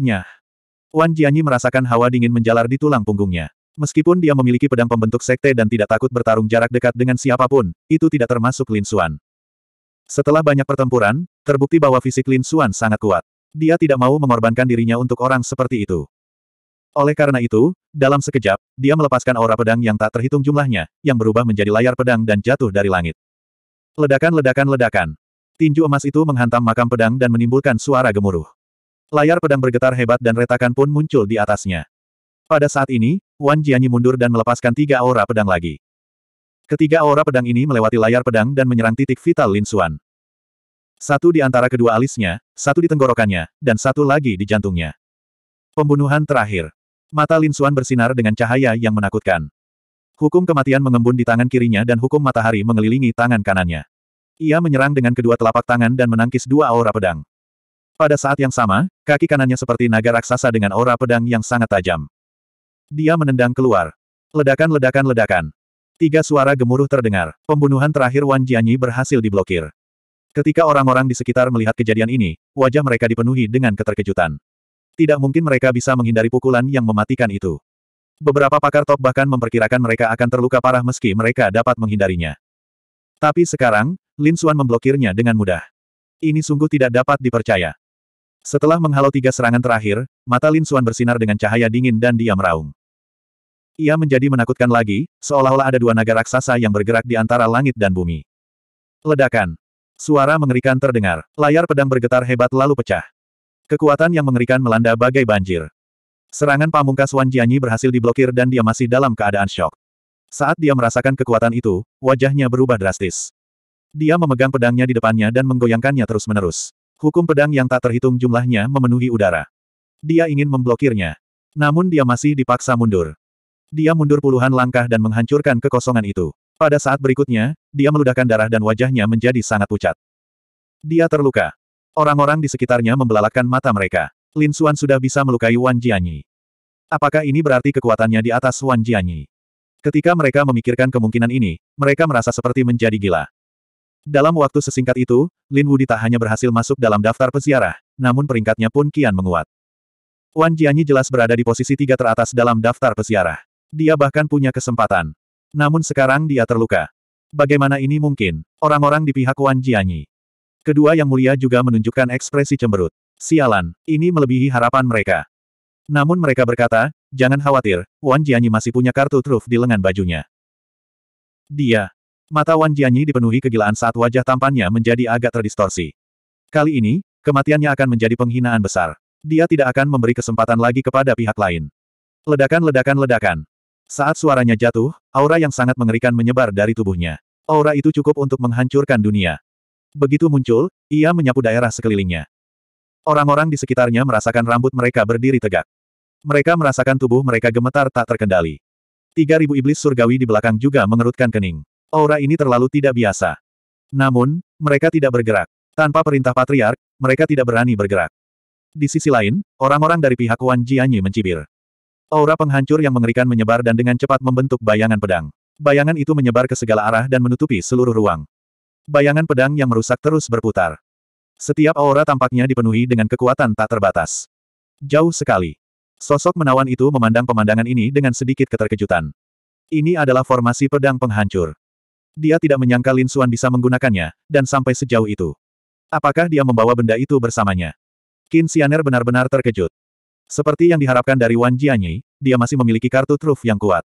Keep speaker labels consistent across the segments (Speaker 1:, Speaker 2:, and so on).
Speaker 1: Nyah. Wan Jianyi merasakan hawa dingin menjalar di tulang punggungnya. Meskipun dia memiliki pedang pembentuk sekte dan tidak takut bertarung jarak dekat dengan siapapun, itu tidak termasuk Lin Xuan. Setelah banyak pertempuran, terbukti bahwa fisik Lin Xuan sangat kuat. Dia tidak mau mengorbankan dirinya untuk orang seperti itu. Oleh karena itu, dalam sekejap, dia melepaskan aura pedang yang tak terhitung jumlahnya, yang berubah menjadi layar pedang dan jatuh dari langit. Ledakan-ledakan-ledakan. Tinju emas itu menghantam makam pedang dan menimbulkan suara gemuruh. Layar pedang bergetar hebat dan retakan pun muncul di atasnya. Pada saat ini, Wan Jianyi mundur dan melepaskan tiga aura pedang lagi. Ketiga aura pedang ini melewati layar pedang dan menyerang titik vital Lin Xuan. Satu di antara kedua alisnya, satu di tenggorokannya, dan satu lagi di jantungnya. Pembunuhan terakhir. Mata Lin Xuan bersinar dengan cahaya yang menakutkan. Hukum kematian mengembun di tangan kirinya dan hukum matahari mengelilingi tangan kanannya. Ia menyerang dengan kedua telapak tangan dan menangkis dua aura pedang. Pada saat yang sama, kaki kanannya seperti naga raksasa dengan aura pedang yang sangat tajam. Dia menendang keluar. Ledakan-ledakan-ledakan. Tiga suara gemuruh terdengar. Pembunuhan terakhir Wan Jianyi berhasil diblokir. Ketika orang-orang di sekitar melihat kejadian ini, wajah mereka dipenuhi dengan keterkejutan. Tidak mungkin mereka bisa menghindari pukulan yang mematikan itu. Beberapa pakar top bahkan memperkirakan mereka akan terluka parah meski mereka dapat menghindarinya. Tapi sekarang, Lin Xuan memblokirnya dengan mudah. Ini sungguh tidak dapat dipercaya. Setelah menghalau tiga serangan terakhir, mata Lin Xuan bersinar dengan cahaya dingin dan dia meraung. Ia menjadi menakutkan lagi, seolah-olah ada dua naga raksasa yang bergerak di antara langit dan bumi. Ledakan. Suara mengerikan terdengar. Layar pedang bergetar hebat lalu pecah. Kekuatan yang mengerikan melanda bagai banjir. Serangan pamungkas Wan Jianyi berhasil diblokir dan dia masih dalam keadaan shock. Saat dia merasakan kekuatan itu, wajahnya berubah drastis. Dia memegang pedangnya di depannya dan menggoyangkannya terus-menerus. Hukum pedang yang tak terhitung jumlahnya memenuhi udara. Dia ingin memblokirnya. Namun dia masih dipaksa mundur. Dia mundur puluhan langkah dan menghancurkan kekosongan itu. Pada saat berikutnya, dia meludahkan darah dan wajahnya menjadi sangat pucat. Dia terluka. Orang-orang di sekitarnya membelalakan mata mereka. Lin Xuan sudah bisa melukai Wan Jianyi. Apakah ini berarti kekuatannya di atas Wan Jianyi? Ketika mereka memikirkan kemungkinan ini, mereka merasa seperti menjadi gila. Dalam waktu sesingkat itu, Lin Wudi tak hanya berhasil masuk dalam daftar peziarah, namun peringkatnya pun kian menguat. Wan Jianyi jelas berada di posisi tiga teratas dalam daftar peziarah. Dia bahkan punya kesempatan. Namun sekarang dia terluka. Bagaimana ini mungkin? Orang-orang di pihak Wan Jianyi. Kedua yang mulia juga menunjukkan ekspresi cemberut. Sialan, ini melebihi harapan mereka. Namun mereka berkata, jangan khawatir, Wan Jianyi masih punya kartu truf di lengan bajunya. Dia, Mata Wan Jianyi dipenuhi kegilaan saat wajah tampannya menjadi agak terdistorsi. Kali ini, kematiannya akan menjadi penghinaan besar. Dia tidak akan memberi kesempatan lagi kepada pihak lain. Ledakan ledakan ledakan. Saat suaranya jatuh, aura yang sangat mengerikan menyebar dari tubuhnya. Aura itu cukup untuk menghancurkan dunia. Begitu muncul, ia menyapu daerah sekelilingnya. Orang-orang di sekitarnya merasakan rambut mereka berdiri tegak. Mereka merasakan tubuh mereka gemetar tak terkendali. Tiga ribu iblis surgawi di belakang juga mengerutkan kening. Aura ini terlalu tidak biasa. Namun, mereka tidak bergerak. Tanpa perintah patriark, mereka tidak berani bergerak. Di sisi lain, orang-orang dari pihak Wan Jianyi mencibir. Aura penghancur yang mengerikan menyebar dan dengan cepat membentuk bayangan pedang. Bayangan itu menyebar ke segala arah dan menutupi seluruh ruang. Bayangan pedang yang merusak terus berputar. Setiap aura tampaknya dipenuhi dengan kekuatan tak terbatas. Jauh sekali. Sosok menawan itu memandang pemandangan ini dengan sedikit keterkejutan. Ini adalah formasi pedang penghancur. Dia tidak menyangka Lin Xuan bisa menggunakannya, dan sampai sejauh itu. Apakah dia membawa benda itu bersamanya? Qin Xianer benar-benar terkejut. Seperti yang diharapkan dari Wan Jianyi, dia masih memiliki kartu truf yang kuat.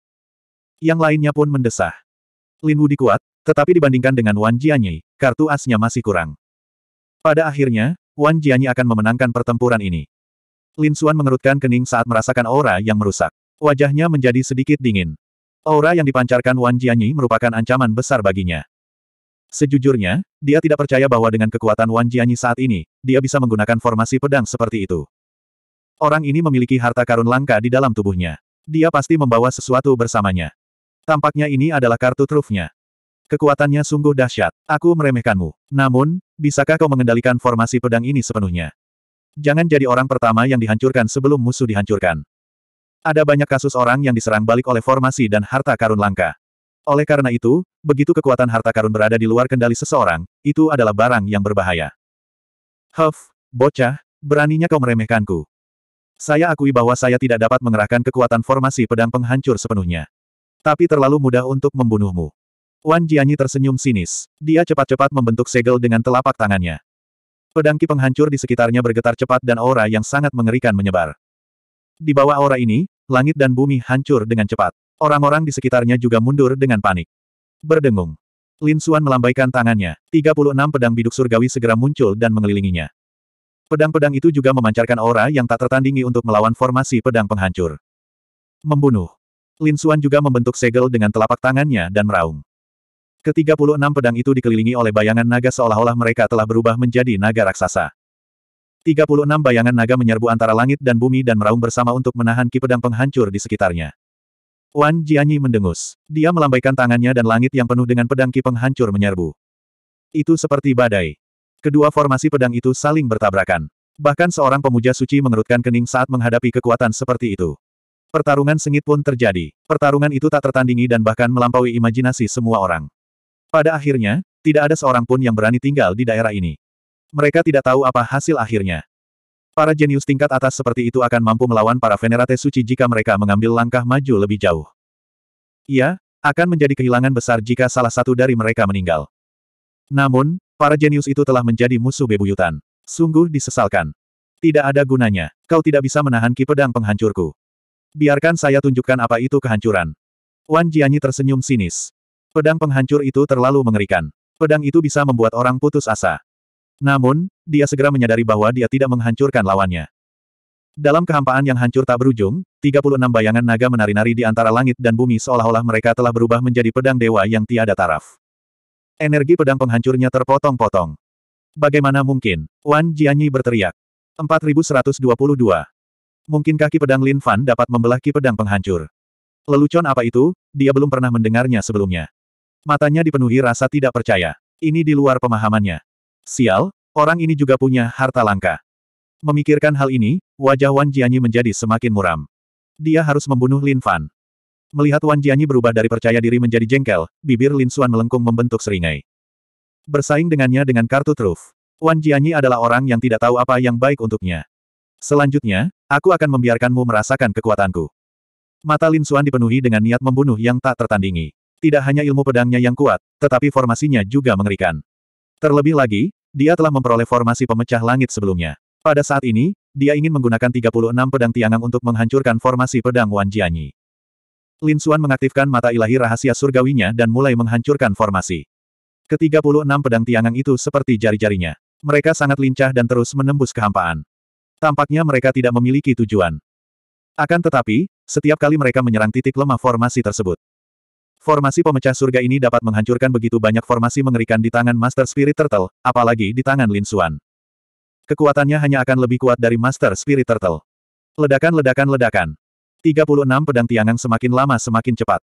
Speaker 1: Yang lainnya pun mendesah. Lin Wu dikuat, tetapi dibandingkan dengan Wan Jianyi, kartu asnya masih kurang. Pada akhirnya, Wan Jianyi akan memenangkan pertempuran ini. Lin Xuan mengerutkan kening saat merasakan aura yang merusak. Wajahnya menjadi sedikit dingin. Aura yang dipancarkan Wan Jianyi merupakan ancaman besar baginya. Sejujurnya, dia tidak percaya bahwa dengan kekuatan Wan Jianyi saat ini, dia bisa menggunakan formasi pedang seperti itu. Orang ini memiliki harta karun langka di dalam tubuhnya. Dia pasti membawa sesuatu bersamanya. Tampaknya ini adalah kartu trufnya. Kekuatannya sungguh dahsyat. Aku meremehkanmu. Namun, bisakah kau mengendalikan formasi pedang ini sepenuhnya? Jangan jadi orang pertama yang dihancurkan sebelum musuh dihancurkan. Ada banyak kasus orang yang diserang balik oleh formasi dan harta karun langka. Oleh karena itu, begitu kekuatan harta karun berada di luar kendali seseorang, itu adalah barang yang berbahaya. Huff, bocah, beraninya kau meremehkanku. Saya akui bahwa saya tidak dapat mengerahkan kekuatan formasi pedang penghancur sepenuhnya. Tapi terlalu mudah untuk membunuhmu. Wan Jianyi tersenyum sinis. Dia cepat-cepat membentuk segel dengan telapak tangannya. Pedang ki penghancur di sekitarnya bergetar cepat dan aura yang sangat mengerikan menyebar. Di bawah aura ini, langit dan bumi hancur dengan cepat. Orang-orang di sekitarnya juga mundur dengan panik. Berdengung. Lin Xuan melambaikan tangannya, 36 pedang biduk surgawi segera muncul dan mengelilinginya. Pedang-pedang itu juga memancarkan aura yang tak tertandingi untuk melawan formasi pedang penghancur. Membunuh. Lin Xuan juga membentuk segel dengan telapak tangannya dan meraung. Ketiga puluh enam pedang itu dikelilingi oleh bayangan naga seolah-olah mereka telah berubah menjadi naga raksasa. 36 bayangan naga menyerbu antara langit dan bumi dan meraung bersama untuk menahan ki pedang penghancur di sekitarnya. Wan Jianyi mendengus. Dia melambaikan tangannya dan langit yang penuh dengan pedang ki penghancur menyerbu. Itu seperti badai. Kedua formasi pedang itu saling bertabrakan. Bahkan seorang pemuja suci mengerutkan kening saat menghadapi kekuatan seperti itu. Pertarungan sengit pun terjadi. Pertarungan itu tak tertandingi dan bahkan melampaui imajinasi semua orang. Pada akhirnya, tidak ada seorang pun yang berani tinggal di daerah ini. Mereka tidak tahu apa hasil akhirnya. Para jenius tingkat atas seperti itu akan mampu melawan para venerate suci jika mereka mengambil langkah maju lebih jauh. Ia, akan menjadi kehilangan besar jika salah satu dari mereka meninggal. Namun, para jenius itu telah menjadi musuh bebuyutan. Sungguh disesalkan. Tidak ada gunanya. Kau tidak bisa menahan ki pedang penghancurku. Biarkan saya tunjukkan apa itu kehancuran. Wan Jianyi tersenyum sinis. Pedang penghancur itu terlalu mengerikan. Pedang itu bisa membuat orang putus asa. Namun, dia segera menyadari bahwa dia tidak menghancurkan lawannya. Dalam kehampaan yang hancur tak berujung, 36 bayangan naga menari-nari di antara langit dan bumi seolah-olah mereka telah berubah menjadi pedang dewa yang tiada taraf. Energi pedang penghancurnya terpotong-potong. Bagaimana mungkin? Wan Jianyi berteriak. 4122. Mungkin kaki pedang Lin Fan dapat membelah ki pedang penghancur? Lelucon apa itu? Dia belum pernah mendengarnya sebelumnya. Matanya dipenuhi rasa tidak percaya. Ini di luar pemahamannya. Sial, orang ini juga punya harta langka. Memikirkan hal ini, wajah Wan Jianyi menjadi semakin muram. Dia harus membunuh Lin Fan. Melihat Wan Jianyi berubah dari percaya diri menjadi jengkel, bibir Lin Suan melengkung membentuk seringai. Bersaing dengannya dengan kartu truf. Wan Jianyi adalah orang yang tidak tahu apa yang baik untuknya. Selanjutnya, aku akan membiarkanmu merasakan kekuatanku. Mata Lin Suan dipenuhi dengan niat membunuh yang tak tertandingi. Tidak hanya ilmu pedangnya yang kuat, tetapi formasinya juga mengerikan. Terlebih lagi, dia telah memperoleh formasi pemecah langit sebelumnya. Pada saat ini, dia ingin menggunakan 36 pedang tiangang untuk menghancurkan formasi pedang Wan Jianyi. Lin Xuan mengaktifkan mata ilahi rahasia surgawinya dan mulai menghancurkan formasi. Ketiga puluh enam pedang tiangang itu seperti jari-jarinya. Mereka sangat lincah dan terus menembus kehampaan. Tampaknya mereka tidak memiliki tujuan. Akan tetapi, setiap kali mereka menyerang titik lemah formasi tersebut, Formasi pemecah surga ini dapat menghancurkan begitu banyak formasi mengerikan di tangan Master Spirit Turtle, apalagi di tangan Lin Xuan. Kekuatannya hanya akan lebih kuat dari Master Spirit Turtle. Ledakan-ledakan-ledakan. 36 pedang tiangang semakin lama semakin cepat.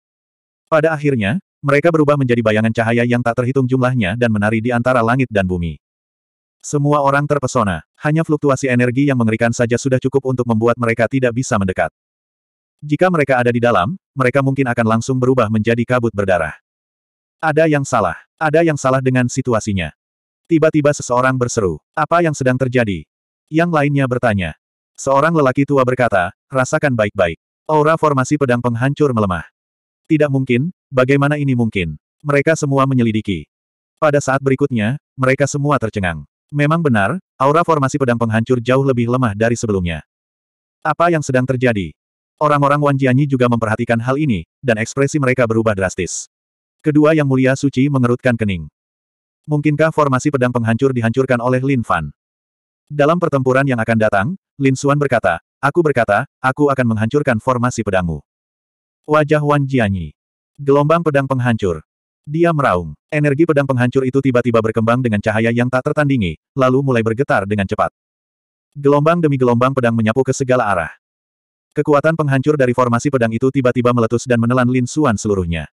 Speaker 1: Pada akhirnya, mereka berubah menjadi bayangan cahaya yang tak terhitung jumlahnya dan menari di antara langit dan bumi. Semua orang terpesona. Hanya fluktuasi energi yang mengerikan saja sudah cukup untuk membuat mereka tidak bisa mendekat. Jika mereka ada di dalam, mereka mungkin akan langsung berubah menjadi kabut berdarah. Ada yang salah. Ada yang salah dengan situasinya. Tiba-tiba seseorang berseru, apa yang sedang terjadi? Yang lainnya bertanya. Seorang lelaki tua berkata, rasakan baik-baik. Aura formasi pedang penghancur melemah. Tidak mungkin, bagaimana ini mungkin? Mereka semua menyelidiki. Pada saat berikutnya, mereka semua tercengang. Memang benar, aura formasi pedang penghancur jauh lebih lemah dari sebelumnya. Apa yang sedang terjadi? Orang-orang Wan Jianyi juga memperhatikan hal ini, dan ekspresi mereka berubah drastis. Kedua yang mulia suci mengerutkan kening. Mungkinkah formasi pedang penghancur dihancurkan oleh Lin Fan? Dalam pertempuran yang akan datang, Lin Xuan berkata, Aku berkata, aku akan menghancurkan formasi pedangmu. Wajah Wan Jianyi. Gelombang pedang penghancur. Dia meraung. Energi pedang penghancur itu tiba-tiba berkembang dengan cahaya yang tak tertandingi, lalu mulai bergetar dengan cepat. Gelombang demi gelombang pedang menyapu ke segala arah. Kekuatan penghancur dari formasi pedang itu tiba-tiba meletus dan menelan Lin Suan seluruhnya.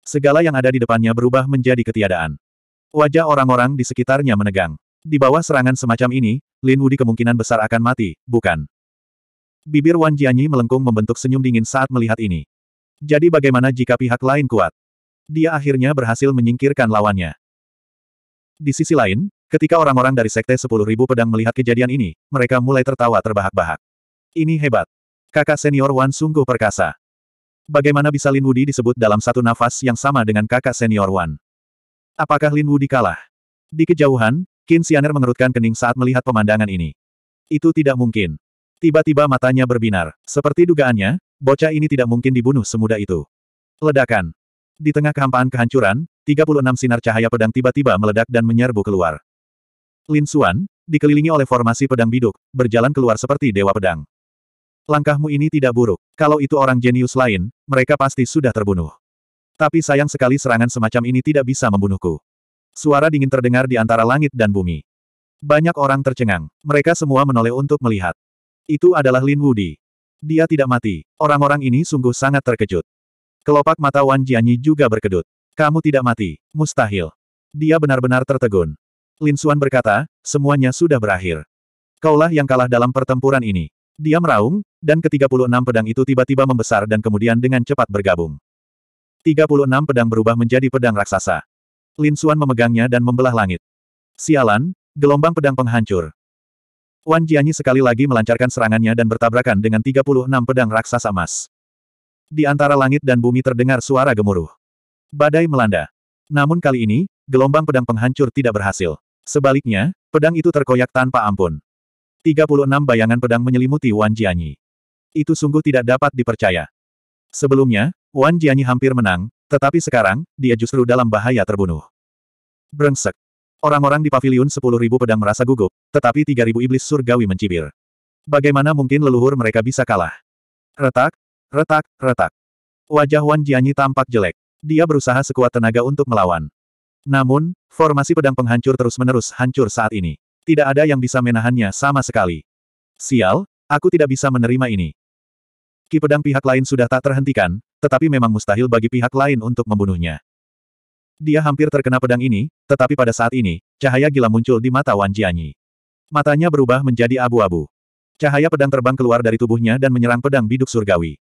Speaker 1: Segala yang ada di depannya berubah menjadi ketiadaan. Wajah orang-orang di sekitarnya menegang. Di bawah serangan semacam ini, Lin Wudi kemungkinan besar akan mati, bukan? Bibir Wan Jianyi melengkung membentuk senyum dingin saat melihat ini. Jadi bagaimana jika pihak lain kuat? Dia akhirnya berhasil menyingkirkan lawannya. Di sisi lain, ketika orang-orang dari Sekte 10.000 Pedang melihat kejadian ini, mereka mulai tertawa terbahak-bahak. Ini hebat. Kakak senior Wan sungguh perkasa. Bagaimana bisa Lin Wudi disebut dalam satu nafas yang sama dengan kakak senior Wan? Apakah Lin Wudi kalah? Di kejauhan, Qin Xianer mengerutkan kening saat melihat pemandangan ini. Itu tidak mungkin. Tiba-tiba matanya berbinar. Seperti dugaannya, bocah ini tidak mungkin dibunuh semudah itu. Ledakan. Di tengah kehampaan kehancuran, 36 sinar cahaya pedang tiba-tiba meledak dan menyerbu keluar. Lin Xuan, dikelilingi oleh formasi pedang biduk, berjalan keluar seperti dewa pedang. Langkahmu ini tidak buruk. Kalau itu orang jenius lain, mereka pasti sudah terbunuh. Tapi sayang sekali serangan semacam ini tidak bisa membunuhku. Suara dingin terdengar di antara langit dan bumi. Banyak orang tercengang. Mereka semua menoleh untuk melihat. Itu adalah Lin Wudi. Dia tidak mati. Orang-orang ini sungguh sangat terkejut. Kelopak mata Wan Jianyi juga berkedut. Kamu tidak mati. Mustahil. Dia benar-benar tertegun. Lin Xuan berkata, semuanya sudah berakhir. Kaulah yang kalah dalam pertempuran ini. Dia meraung, dan ke-36 pedang itu tiba-tiba membesar dan kemudian dengan cepat bergabung. Tiga puluh enam pedang berubah menjadi pedang raksasa. Lin Xuan memegangnya dan membelah langit. Sialan, gelombang pedang penghancur. Wan Jianyi sekali lagi melancarkan serangannya dan bertabrakan dengan tiga puluh enam pedang raksasa emas. Di antara langit dan bumi terdengar suara gemuruh. Badai melanda. Namun kali ini, gelombang pedang penghancur tidak berhasil. Sebaliknya, pedang itu terkoyak tanpa ampun. 36 bayangan pedang menyelimuti Wan Jianyi. Itu sungguh tidak dapat dipercaya. Sebelumnya, Wan Jianyi hampir menang, tetapi sekarang, dia justru dalam bahaya terbunuh. Brengsek. Orang-orang di paviliun 10.000 pedang merasa gugup, tetapi 3.000 iblis surgawi mencibir. Bagaimana mungkin leluhur mereka bisa kalah? Retak, retak, retak. Wajah Wan Jianyi tampak jelek. Dia berusaha sekuat tenaga untuk melawan. Namun, formasi pedang penghancur terus-menerus hancur saat ini. Tidak ada yang bisa menahannya sama sekali. Sial, aku tidak bisa menerima ini. Ki pedang pihak lain sudah tak terhentikan, tetapi memang mustahil bagi pihak lain untuk membunuhnya. Dia hampir terkena pedang ini, tetapi pada saat ini, cahaya gila muncul di mata Wan Jianyi. Matanya berubah menjadi abu-abu. Cahaya pedang terbang keluar dari tubuhnya dan menyerang pedang biduk surgawi.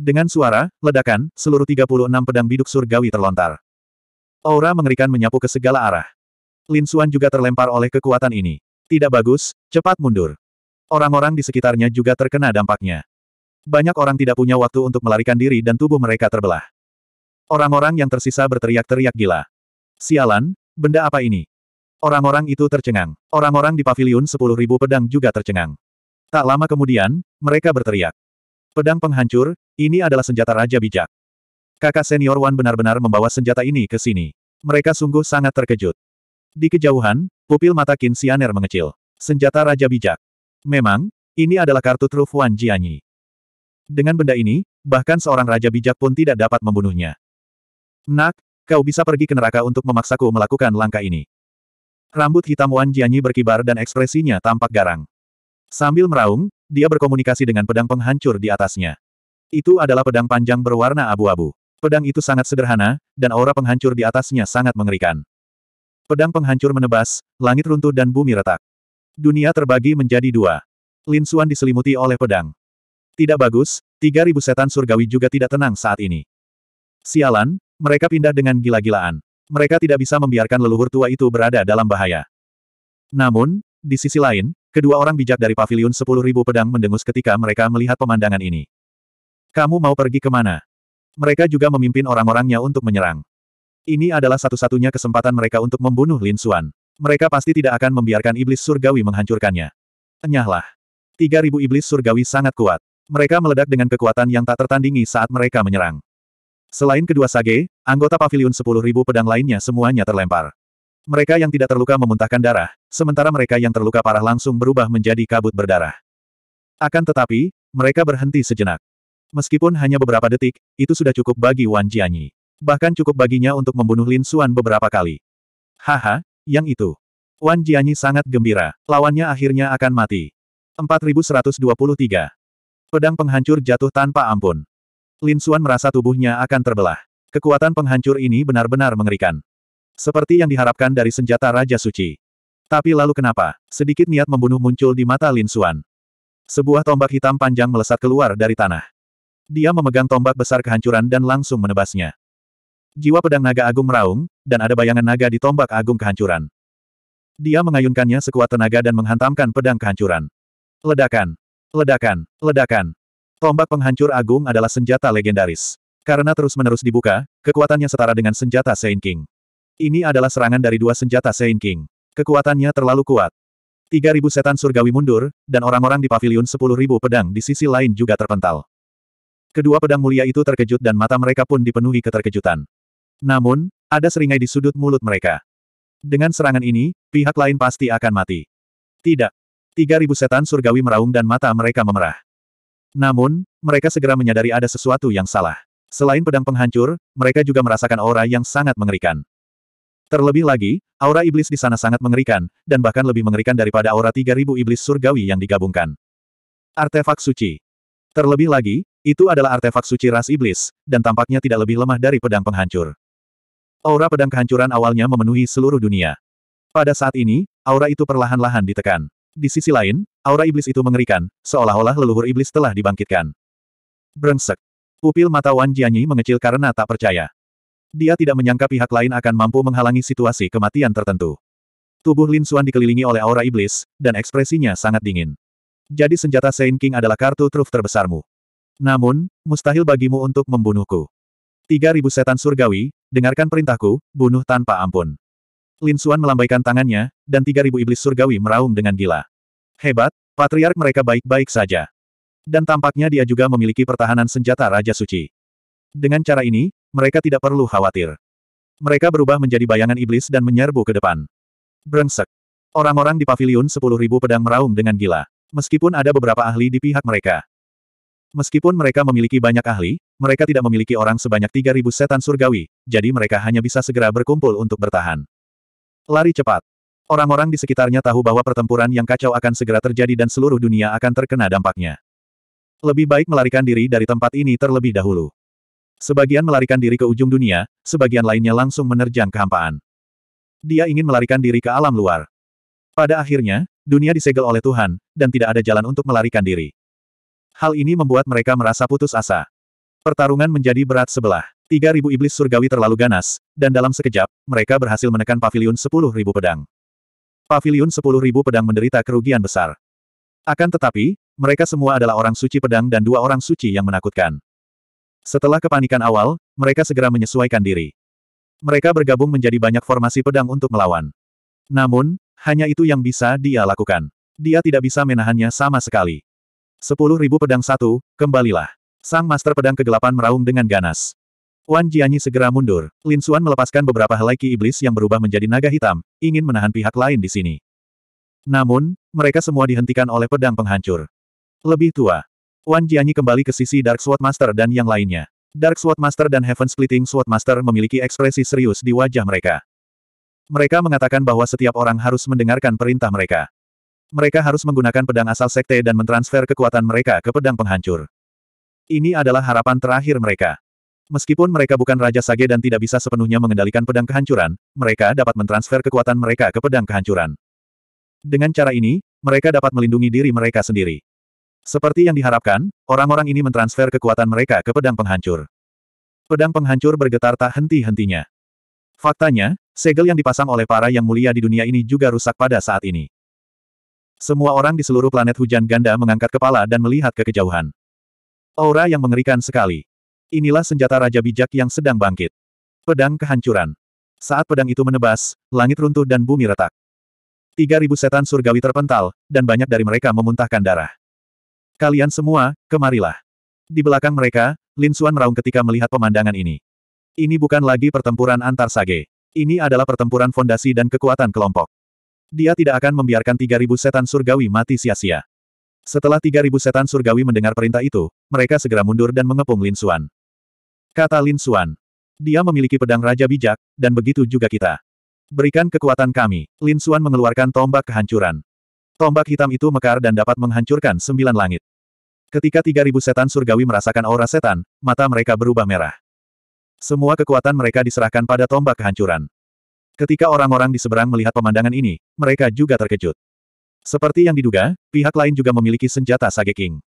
Speaker 1: Dengan suara, ledakan, seluruh 36 pedang biduk surgawi terlontar. Aura mengerikan menyapu ke segala arah. Lin Xuan juga terlempar oleh kekuatan ini. Tidak bagus, cepat mundur. Orang-orang di sekitarnya juga terkena dampaknya. Banyak orang tidak punya waktu untuk melarikan diri dan tubuh mereka terbelah. Orang-orang yang tersisa berteriak-teriak gila. Sialan, benda apa ini? Orang-orang itu tercengang. Orang-orang di paviliun 10.000 pedang juga tercengang. Tak lama kemudian, mereka berteriak. Pedang penghancur, ini adalah senjata raja bijak. Kakak senior Wan benar-benar membawa senjata ini ke sini. Mereka sungguh sangat terkejut. Di kejauhan, pupil mata Qin Xianer mengecil. Senjata Raja Bijak. Memang, ini adalah kartu truf Wan Jianyi. Dengan benda ini, bahkan seorang Raja Bijak pun tidak dapat membunuhnya. Nak, kau bisa pergi ke neraka untuk memaksaku melakukan langkah ini. Rambut hitam Wan Jianyi berkibar dan ekspresinya tampak garang. Sambil meraung, dia berkomunikasi dengan pedang penghancur di atasnya. Itu adalah pedang panjang berwarna abu-abu. Pedang itu sangat sederhana, dan aura penghancur di atasnya sangat mengerikan. Pedang penghancur menebas, langit runtuh dan bumi retak. Dunia terbagi menjadi dua. Lin Suan diselimuti oleh pedang. Tidak bagus, 3000 setan surgawi juga tidak tenang saat ini. Sialan, mereka pindah dengan gila-gilaan. Mereka tidak bisa membiarkan leluhur tua itu berada dalam bahaya. Namun, di sisi lain, kedua orang bijak dari paviliun 10.000 pedang mendengus ketika mereka melihat pemandangan ini. Kamu mau pergi kemana? Mereka juga memimpin orang-orangnya untuk menyerang. Ini adalah satu-satunya kesempatan mereka untuk membunuh Lin Xuan. Mereka pasti tidak akan membiarkan iblis surgawi menghancurkannya. Enyahlah. 3000 iblis surgawi sangat kuat. Mereka meledak dengan kekuatan yang tak tertandingi saat mereka menyerang. Selain kedua sage, anggota pavilion 10.000 pedang lainnya semuanya terlempar. Mereka yang tidak terluka memuntahkan darah, sementara mereka yang terluka parah langsung berubah menjadi kabut berdarah. Akan tetapi, mereka berhenti sejenak. Meskipun hanya beberapa detik, itu sudah cukup bagi Wan Jianyi. Bahkan cukup baginya untuk membunuh Lin Xuan beberapa kali. Haha, yang itu. Wan Jianyi sangat gembira. Lawannya akhirnya akan mati. 4123. Pedang penghancur jatuh tanpa ampun. Lin Xuan merasa tubuhnya akan terbelah. Kekuatan penghancur ini benar-benar mengerikan. Seperti yang diharapkan dari senjata Raja Suci. Tapi lalu kenapa? Sedikit niat membunuh muncul di mata Lin Xuan. Sebuah tombak hitam panjang melesat keluar dari tanah. Dia memegang tombak besar kehancuran dan langsung menebasnya. Jiwa pedang naga agung meraung, dan ada bayangan naga di tombak agung kehancuran. Dia mengayunkannya sekuat tenaga dan menghantamkan pedang kehancuran. Ledakan! Ledakan! Ledakan! Tombak penghancur agung adalah senjata legendaris. Karena terus-menerus dibuka, kekuatannya setara dengan senjata Saint King. Ini adalah serangan dari dua senjata Saint King. Kekuatannya terlalu kuat. 3.000 setan surgawi mundur, dan orang-orang di paviliun 10.000 pedang di sisi lain juga terpental. Kedua pedang mulia itu terkejut dan mata mereka pun dipenuhi keterkejutan. Namun, ada seringai di sudut mulut mereka. Dengan serangan ini, pihak lain pasti akan mati. Tidak. Tiga ribu setan surgawi meraung dan mata mereka memerah. Namun, mereka segera menyadari ada sesuatu yang salah. Selain pedang penghancur, mereka juga merasakan aura yang sangat mengerikan. Terlebih lagi, aura iblis di sana sangat mengerikan, dan bahkan lebih mengerikan daripada aura tiga ribu iblis surgawi yang digabungkan. Artefak suci. Terlebih lagi, itu adalah artefak suci ras iblis, dan tampaknya tidak lebih lemah dari pedang penghancur. Aura pedang kehancuran awalnya memenuhi seluruh dunia. Pada saat ini, aura itu perlahan-lahan ditekan. Di sisi lain, aura iblis itu mengerikan, seolah-olah leluhur iblis telah dibangkitkan. Brengsek. Pupil mata Wan Jianyi mengecil karena tak percaya. Dia tidak menyangka pihak lain akan mampu menghalangi situasi kematian tertentu. Tubuh Lin Xuan dikelilingi oleh aura iblis, dan ekspresinya sangat dingin. Jadi senjata Saint King adalah kartu truf terbesarmu. Namun, mustahil bagimu untuk membunuhku. Tiga ribu setan surgawi, dengarkan perintahku, bunuh tanpa ampun. Lin Xuan melambaikan tangannya, dan tiga ribu iblis surgawi meraung dengan gila. Hebat, patriark mereka baik-baik saja. Dan tampaknya dia juga memiliki pertahanan senjata Raja Suci. Dengan cara ini, mereka tidak perlu khawatir. Mereka berubah menjadi bayangan iblis dan menyerbu ke depan. Brengsek. Orang-orang di paviliun ribu pedang meraung dengan gila. Meskipun ada beberapa ahli di pihak mereka, Meskipun mereka memiliki banyak ahli, mereka tidak memiliki orang sebanyak 3.000 setan surgawi, jadi mereka hanya bisa segera berkumpul untuk bertahan. Lari cepat. Orang-orang di sekitarnya tahu bahwa pertempuran yang kacau akan segera terjadi dan seluruh dunia akan terkena dampaknya. Lebih baik melarikan diri dari tempat ini terlebih dahulu. Sebagian melarikan diri ke ujung dunia, sebagian lainnya langsung menerjang kehampaan. Dia ingin melarikan diri ke alam luar. Pada akhirnya, dunia disegel oleh Tuhan, dan tidak ada jalan untuk melarikan diri. Hal ini membuat mereka merasa putus asa. Pertarungan menjadi berat sebelah. 3.000 iblis surgawi terlalu ganas, dan dalam sekejap, mereka berhasil menekan pavilion 10.000 pedang. Pavilion 10.000 pedang menderita kerugian besar. Akan tetapi, mereka semua adalah orang suci pedang dan dua orang suci yang menakutkan. Setelah kepanikan awal, mereka segera menyesuaikan diri. Mereka bergabung menjadi banyak formasi pedang untuk melawan. Namun, hanya itu yang bisa dia lakukan. Dia tidak bisa menahannya sama sekali. Sepuluh ribu pedang satu, kembalilah. Sang Master Pedang Kegelapan meraung dengan ganas. Wan Jianyi segera mundur. Lin Xuan melepaskan beberapa helai ki iblis yang berubah menjadi naga hitam, ingin menahan pihak lain di sini. Namun, mereka semua dihentikan oleh pedang penghancur. Lebih tua. Wan Jianyi kembali ke sisi Dark Sword Master dan yang lainnya. Dark Sword Master dan Heaven Splitting Sword Master memiliki ekspresi serius di wajah mereka. Mereka mengatakan bahwa setiap orang harus mendengarkan perintah mereka mereka harus menggunakan pedang asal sekte dan mentransfer kekuatan mereka ke pedang penghancur. Ini adalah harapan terakhir mereka. Meskipun mereka bukan Raja Sage dan tidak bisa sepenuhnya mengendalikan pedang kehancuran, mereka dapat mentransfer kekuatan mereka ke pedang kehancuran. Dengan cara ini, mereka dapat melindungi diri mereka sendiri. Seperti yang diharapkan, orang-orang ini mentransfer kekuatan mereka ke pedang penghancur. Pedang penghancur bergetar tak henti-hentinya. Faktanya, segel yang dipasang oleh para yang mulia di dunia ini juga rusak pada saat ini. Semua orang di seluruh planet hujan ganda mengangkat kepala dan melihat ke kejauhan. Aura yang mengerikan sekali. Inilah senjata Raja Bijak yang sedang bangkit. Pedang kehancuran. Saat pedang itu menebas, langit runtuh dan bumi retak. Tiga ribu setan surgawi terpental, dan banyak dari mereka memuntahkan darah. Kalian semua, kemarilah. Di belakang mereka, Lin Suan meraung ketika melihat pemandangan ini. Ini bukan lagi pertempuran antar sage. Ini adalah pertempuran fondasi dan kekuatan kelompok. Dia tidak akan membiarkan 3.000 setan surgawi mati sia-sia. Setelah 3.000 setan surgawi mendengar perintah itu, mereka segera mundur dan mengepung Lin Suan. Kata Lin Suan, Dia memiliki pedang Raja Bijak, dan begitu juga kita. Berikan kekuatan kami. Lin Suan mengeluarkan tombak kehancuran. Tombak hitam itu mekar dan dapat menghancurkan sembilan langit. Ketika 3.000 setan surgawi merasakan aura setan, mata mereka berubah merah. Semua kekuatan mereka diserahkan pada tombak kehancuran. Ketika orang-orang di seberang melihat pemandangan ini, mereka juga terkejut. Seperti yang diduga, pihak lain juga memiliki senjata Sage King.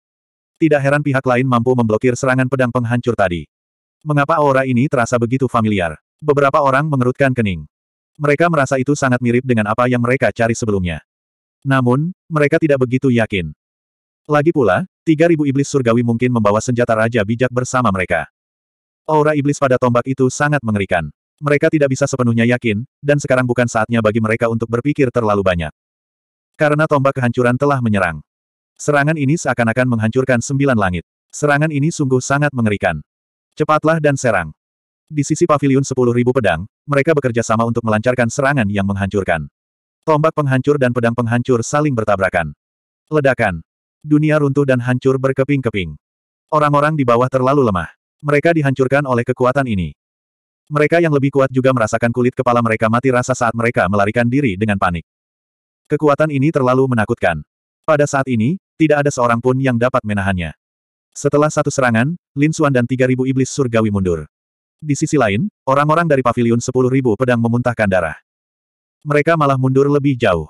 Speaker 1: Tidak heran pihak lain mampu memblokir serangan pedang penghancur tadi. Mengapa aura ini terasa begitu familiar? Beberapa orang mengerutkan kening. Mereka merasa itu sangat mirip dengan apa yang mereka cari sebelumnya. Namun, mereka tidak begitu yakin. Lagi pula, 3.000 iblis surgawi mungkin membawa senjata Raja Bijak bersama mereka. Aura iblis pada tombak itu sangat mengerikan. Mereka tidak bisa sepenuhnya yakin, dan sekarang bukan saatnya bagi mereka untuk berpikir terlalu banyak. Karena tombak kehancuran telah menyerang. Serangan ini seakan-akan menghancurkan sembilan langit. Serangan ini sungguh sangat mengerikan. Cepatlah dan serang. Di sisi pavilion sepuluh ribu pedang, mereka bekerja sama untuk melancarkan serangan yang menghancurkan. Tombak penghancur dan pedang penghancur saling bertabrakan. Ledakan. Dunia runtuh dan hancur berkeping-keping. Orang-orang di bawah terlalu lemah. Mereka dihancurkan oleh kekuatan ini. Mereka yang lebih kuat juga merasakan kulit kepala mereka mati rasa saat mereka melarikan diri dengan panik. Kekuatan ini terlalu menakutkan. Pada saat ini, tidak ada seorang pun yang dapat menahannya. Setelah satu serangan, Lin Xuan dan 3.000 iblis surgawi mundur. Di sisi lain, orang-orang dari pavilion 10.000 pedang memuntahkan darah. Mereka malah mundur lebih jauh.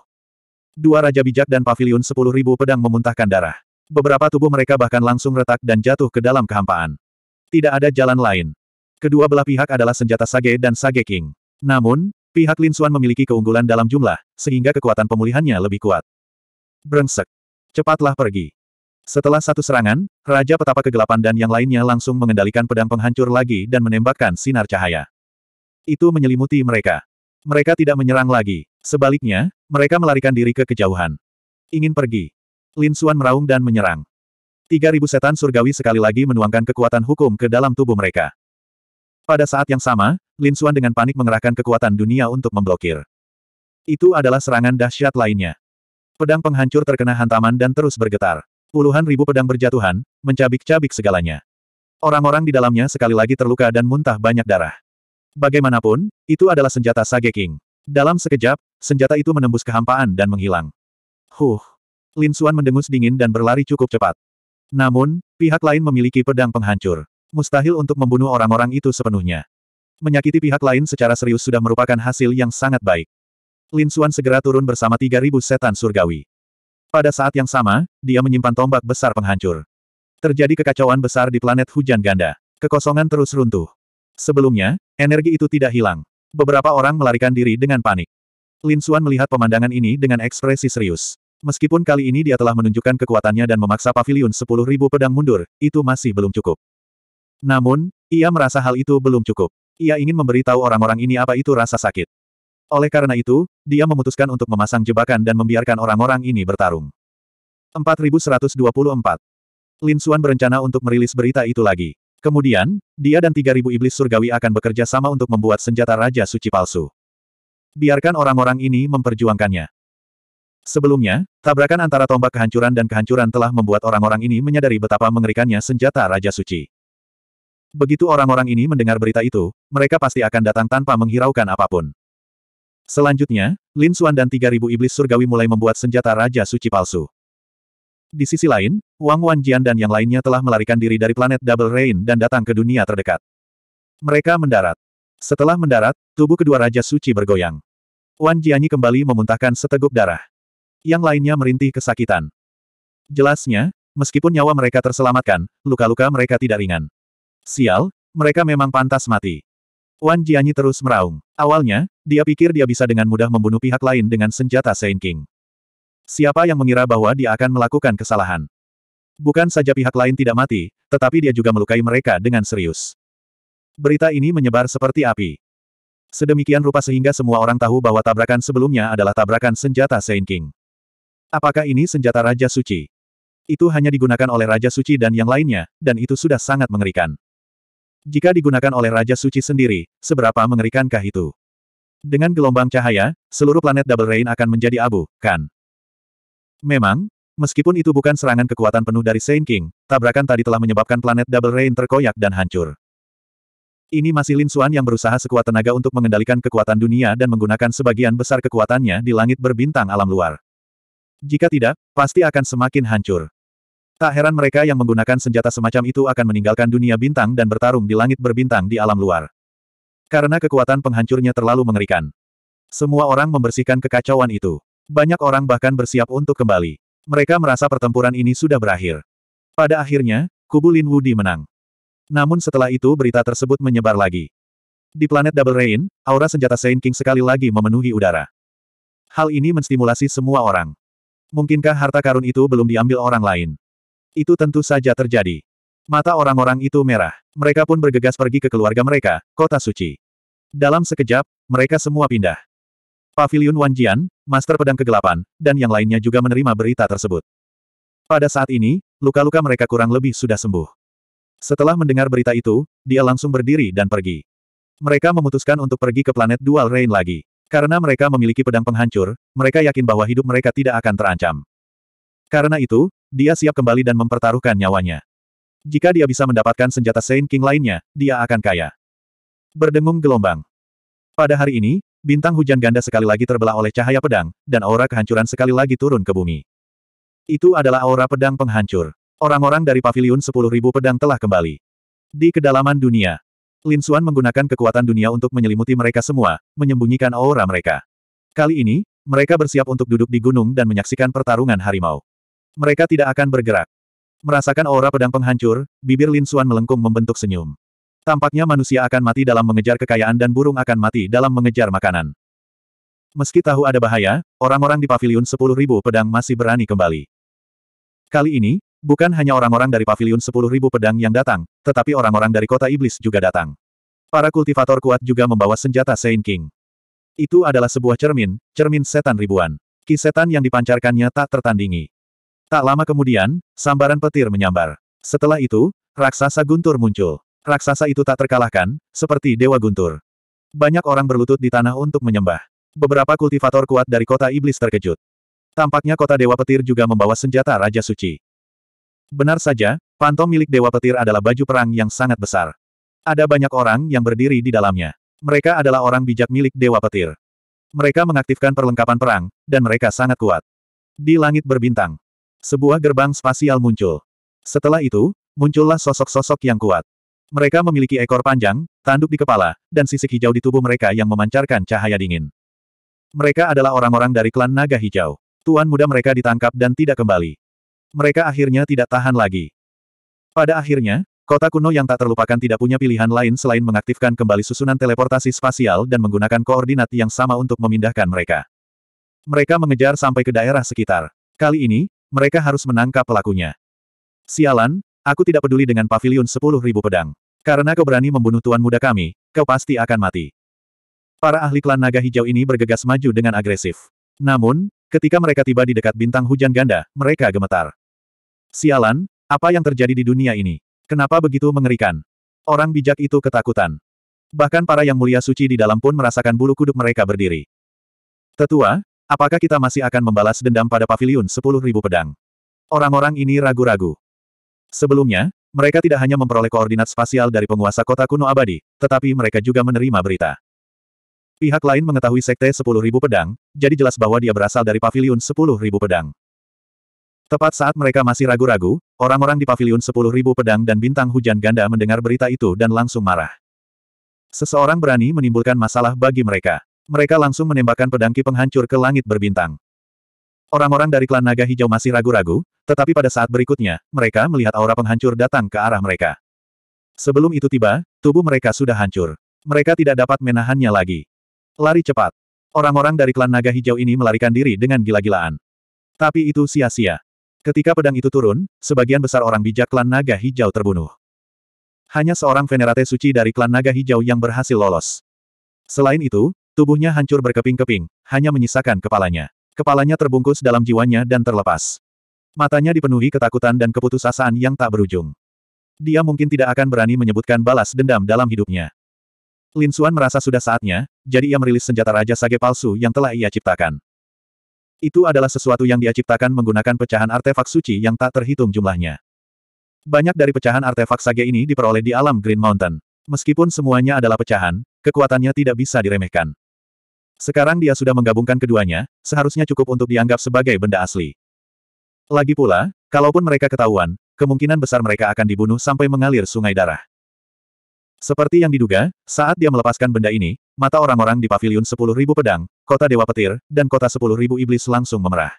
Speaker 1: Dua Raja Bijak dan pavilion 10.000 pedang memuntahkan darah. Beberapa tubuh mereka bahkan langsung retak dan jatuh ke dalam kehampaan. Tidak ada jalan lain. Kedua belah pihak adalah senjata Sage dan Sage King. Namun, pihak Lin Xuan memiliki keunggulan dalam jumlah, sehingga kekuatan pemulihannya lebih kuat. Brengsek. Cepatlah pergi. Setelah satu serangan, Raja Petapa Kegelapan dan yang lainnya langsung mengendalikan pedang penghancur lagi dan menembakkan sinar cahaya. Itu menyelimuti mereka. Mereka tidak menyerang lagi. Sebaliknya, mereka melarikan diri ke kejauhan. Ingin pergi. Lin Xuan meraung dan menyerang. Tiga ribu setan surgawi sekali lagi menuangkan kekuatan hukum ke dalam tubuh mereka. Pada saat yang sama, Lin Xuan dengan panik mengerahkan kekuatan dunia untuk memblokir. Itu adalah serangan dahsyat lainnya. Pedang penghancur terkena hantaman dan terus bergetar. Puluhan ribu pedang berjatuhan, mencabik-cabik segalanya. Orang-orang di dalamnya sekali lagi terluka dan muntah banyak darah. Bagaimanapun, itu adalah senjata Sage King. Dalam sekejap, senjata itu menembus kehampaan dan menghilang. Huh. Lin Xuan mendengus dingin dan berlari cukup cepat. Namun, pihak lain memiliki pedang penghancur. Mustahil untuk membunuh orang-orang itu sepenuhnya. Menyakiti pihak lain secara serius sudah merupakan hasil yang sangat baik. Lin Xuan segera turun bersama 3.000 setan surgawi. Pada saat yang sama, dia menyimpan tombak besar penghancur. Terjadi kekacauan besar di planet hujan ganda. Kekosongan terus runtuh. Sebelumnya, energi itu tidak hilang. Beberapa orang melarikan diri dengan panik. Lin Xuan melihat pemandangan ini dengan ekspresi serius. Meskipun kali ini dia telah menunjukkan kekuatannya dan memaksa pavilion 10.000 pedang mundur, itu masih belum cukup. Namun, ia merasa hal itu belum cukup. Ia ingin memberitahu orang-orang ini apa itu rasa sakit. Oleh karena itu, dia memutuskan untuk memasang jebakan dan membiarkan orang-orang ini bertarung. 4124. Lin Xuan berencana untuk merilis berita itu lagi. Kemudian, dia dan 3000 iblis surgawi akan bekerja sama untuk membuat senjata Raja Suci palsu. Biarkan orang-orang ini memperjuangkannya. Sebelumnya, tabrakan antara tombak kehancuran dan kehancuran telah membuat orang-orang ini menyadari betapa mengerikannya senjata Raja Suci. Begitu orang-orang ini mendengar berita itu, mereka pasti akan datang tanpa menghiraukan apapun. Selanjutnya, Lin Xuan dan 3000 iblis surgawi mulai membuat senjata Raja Suci palsu. Di sisi lain, Wang Wan Jian dan yang lainnya telah melarikan diri dari planet Double Rain dan datang ke dunia terdekat. Mereka mendarat. Setelah mendarat, tubuh kedua Raja Suci bergoyang. Wan Jiani kembali memuntahkan seteguk darah. Yang lainnya merintih kesakitan. Jelasnya, meskipun nyawa mereka terselamatkan, luka-luka mereka tidak ringan. Sial, mereka memang pantas mati. Wan Jianyi terus meraung. Awalnya, dia pikir dia bisa dengan mudah membunuh pihak lain dengan senjata Saint King. Siapa yang mengira bahwa dia akan melakukan kesalahan? Bukan saja pihak lain tidak mati, tetapi dia juga melukai mereka dengan serius. Berita ini menyebar seperti api. Sedemikian rupa sehingga semua orang tahu bahwa tabrakan sebelumnya adalah tabrakan senjata Saint King. Apakah ini senjata Raja Suci? Itu hanya digunakan oleh Raja Suci dan yang lainnya, dan itu sudah sangat mengerikan. Jika digunakan oleh Raja Suci sendiri, seberapa mengerikankah itu? Dengan gelombang cahaya, seluruh planet Double Rain akan menjadi abu, kan? Memang, meskipun itu bukan serangan kekuatan penuh dari Saint King, tabrakan tadi telah menyebabkan planet Double Rain terkoyak dan hancur. Ini masih Lin Xuan yang berusaha sekuat tenaga untuk mengendalikan kekuatan dunia dan menggunakan sebagian besar kekuatannya di langit berbintang alam luar. Jika tidak, pasti akan semakin hancur. Tak heran mereka yang menggunakan senjata semacam itu akan meninggalkan dunia bintang dan bertarung di langit berbintang di alam luar. Karena kekuatan penghancurnya terlalu mengerikan. Semua orang membersihkan kekacauan itu. Banyak orang bahkan bersiap untuk kembali. Mereka merasa pertempuran ini sudah berakhir. Pada akhirnya, kubu Lin Wudi menang. Namun setelah itu berita tersebut menyebar lagi. Di planet Double Rain, aura senjata Saint King sekali lagi memenuhi udara. Hal ini menstimulasi semua orang. Mungkinkah harta karun itu belum diambil orang lain? Itu tentu saja terjadi. Mata orang-orang itu merah. Mereka pun bergegas pergi ke keluarga mereka, kota suci. Dalam sekejap, mereka semua pindah. Pavilion Wanjian, Master Pedang Kegelapan, dan yang lainnya juga menerima berita tersebut. Pada saat ini, luka-luka mereka kurang lebih sudah sembuh. Setelah mendengar berita itu, dia langsung berdiri dan pergi. Mereka memutuskan untuk pergi ke planet Dual Rain lagi. Karena mereka memiliki pedang penghancur, mereka yakin bahwa hidup mereka tidak akan terancam. Karena itu, dia siap kembali dan mempertaruhkan nyawanya. Jika dia bisa mendapatkan senjata Saint King lainnya, dia akan kaya. Berdengung gelombang. Pada hari ini, bintang hujan ganda sekali lagi terbelah oleh cahaya pedang, dan aura kehancuran sekali lagi turun ke bumi. Itu adalah aura pedang penghancur. Orang-orang dari pavilion 10.000 pedang telah kembali. Di kedalaman dunia, Lin Xuan menggunakan kekuatan dunia untuk menyelimuti mereka semua, menyembunyikan aura mereka. Kali ini, mereka bersiap untuk duduk di gunung dan menyaksikan pertarungan harimau. Mereka tidak akan bergerak. Merasakan aura pedang penghancur, bibir Lin Suan melengkung membentuk senyum. Tampaknya manusia akan mati dalam mengejar kekayaan dan burung akan mati dalam mengejar makanan. Meski tahu ada bahaya, orang-orang di pavilion 10.000 pedang masih berani kembali. Kali ini, bukan hanya orang-orang dari pavilion 10.000 pedang yang datang, tetapi orang-orang dari kota iblis juga datang. Para kultivator kuat juga membawa senjata Saint King. Itu adalah sebuah cermin, cermin setan ribuan. Ki setan yang dipancarkannya tak tertandingi. Tak lama kemudian, sambaran petir menyambar. Setelah itu, raksasa guntur muncul. Raksasa itu tak terkalahkan, seperti dewa guntur. Banyak orang berlutut di tanah untuk menyembah. Beberapa kultivator kuat dari kota iblis terkejut. Tampaknya kota dewa petir juga membawa senjata Raja Suci. Benar saja, pantom milik dewa petir adalah baju perang yang sangat besar. Ada banyak orang yang berdiri di dalamnya. Mereka adalah orang bijak milik dewa petir. Mereka mengaktifkan perlengkapan perang, dan mereka sangat kuat. Di langit berbintang, sebuah gerbang spasial muncul. Setelah itu, muncullah sosok-sosok yang kuat. Mereka memiliki ekor panjang, tanduk di kepala, dan sisik hijau di tubuh mereka yang memancarkan cahaya dingin. Mereka adalah orang-orang dari klan naga hijau. Tuan muda mereka ditangkap dan tidak kembali. Mereka akhirnya tidak tahan lagi. Pada akhirnya, Kota kuno yang tak terlupakan tidak punya pilihan lain selain mengaktifkan kembali susunan teleportasi spasial dan menggunakan koordinat yang sama untuk memindahkan mereka. Mereka mengejar sampai ke daerah sekitar. Kali ini, mereka harus menangkap pelakunya. Sialan, aku tidak peduli dengan pavilion sepuluh ribu pedang. Karena kau berani membunuh tuan muda kami, kau pasti akan mati. Para ahli klan naga hijau ini bergegas maju dengan agresif. Namun, ketika mereka tiba di dekat bintang hujan ganda, mereka gemetar. Sialan, apa yang terjadi di dunia ini? Kenapa begitu mengerikan? Orang bijak itu ketakutan. Bahkan para yang mulia suci di dalam pun merasakan bulu kuduk mereka berdiri. Tetua, Apakah kita masih akan membalas dendam pada paviliun Ribu pedang? Orang-orang ini ragu-ragu. Sebelumnya, mereka tidak hanya memperoleh koordinat spasial dari penguasa kota kuno abadi, tetapi mereka juga menerima berita. Pihak lain mengetahui sekte Sepuluh Ribu pedang, jadi jelas bahwa dia berasal dari paviliun Ribu pedang. Tepat saat mereka masih ragu-ragu, orang-orang di paviliun Ribu pedang dan bintang hujan ganda mendengar berita itu dan langsung marah. Seseorang berani menimbulkan masalah bagi mereka. Mereka langsung menembakkan pedang ki penghancur ke langit berbintang. Orang-orang dari klan naga hijau masih ragu-ragu, tetapi pada saat berikutnya, mereka melihat aura penghancur datang ke arah mereka. Sebelum itu tiba, tubuh mereka sudah hancur. Mereka tidak dapat menahannya lagi. Lari cepat. Orang-orang dari klan naga hijau ini melarikan diri dengan gila-gilaan. Tapi itu sia-sia. Ketika pedang itu turun, sebagian besar orang bijak klan naga hijau terbunuh. Hanya seorang venerate suci dari klan naga hijau yang berhasil lolos. Selain itu, Tubuhnya hancur berkeping-keping, hanya menyisakan kepalanya. Kepalanya terbungkus dalam jiwanya dan terlepas. Matanya dipenuhi ketakutan dan keputusasaan yang tak berujung. Dia mungkin tidak akan berani menyebutkan balas dendam dalam hidupnya. Lin Suan merasa sudah saatnya, jadi ia merilis senjata Raja Sage palsu yang telah ia ciptakan. Itu adalah sesuatu yang dia ciptakan menggunakan pecahan artefak suci yang tak terhitung jumlahnya. Banyak dari pecahan artefak sage ini diperoleh di alam Green Mountain. Meskipun semuanya adalah pecahan, kekuatannya tidak bisa diremehkan. Sekarang dia sudah menggabungkan keduanya, seharusnya cukup untuk dianggap sebagai benda asli. Lagi pula, kalaupun mereka ketahuan, kemungkinan besar mereka akan dibunuh sampai mengalir sungai darah. Seperti yang diduga, saat dia melepaskan benda ini, mata orang-orang di pavilion 10.000 pedang, kota dewa petir, dan kota 10.000 iblis langsung memerah.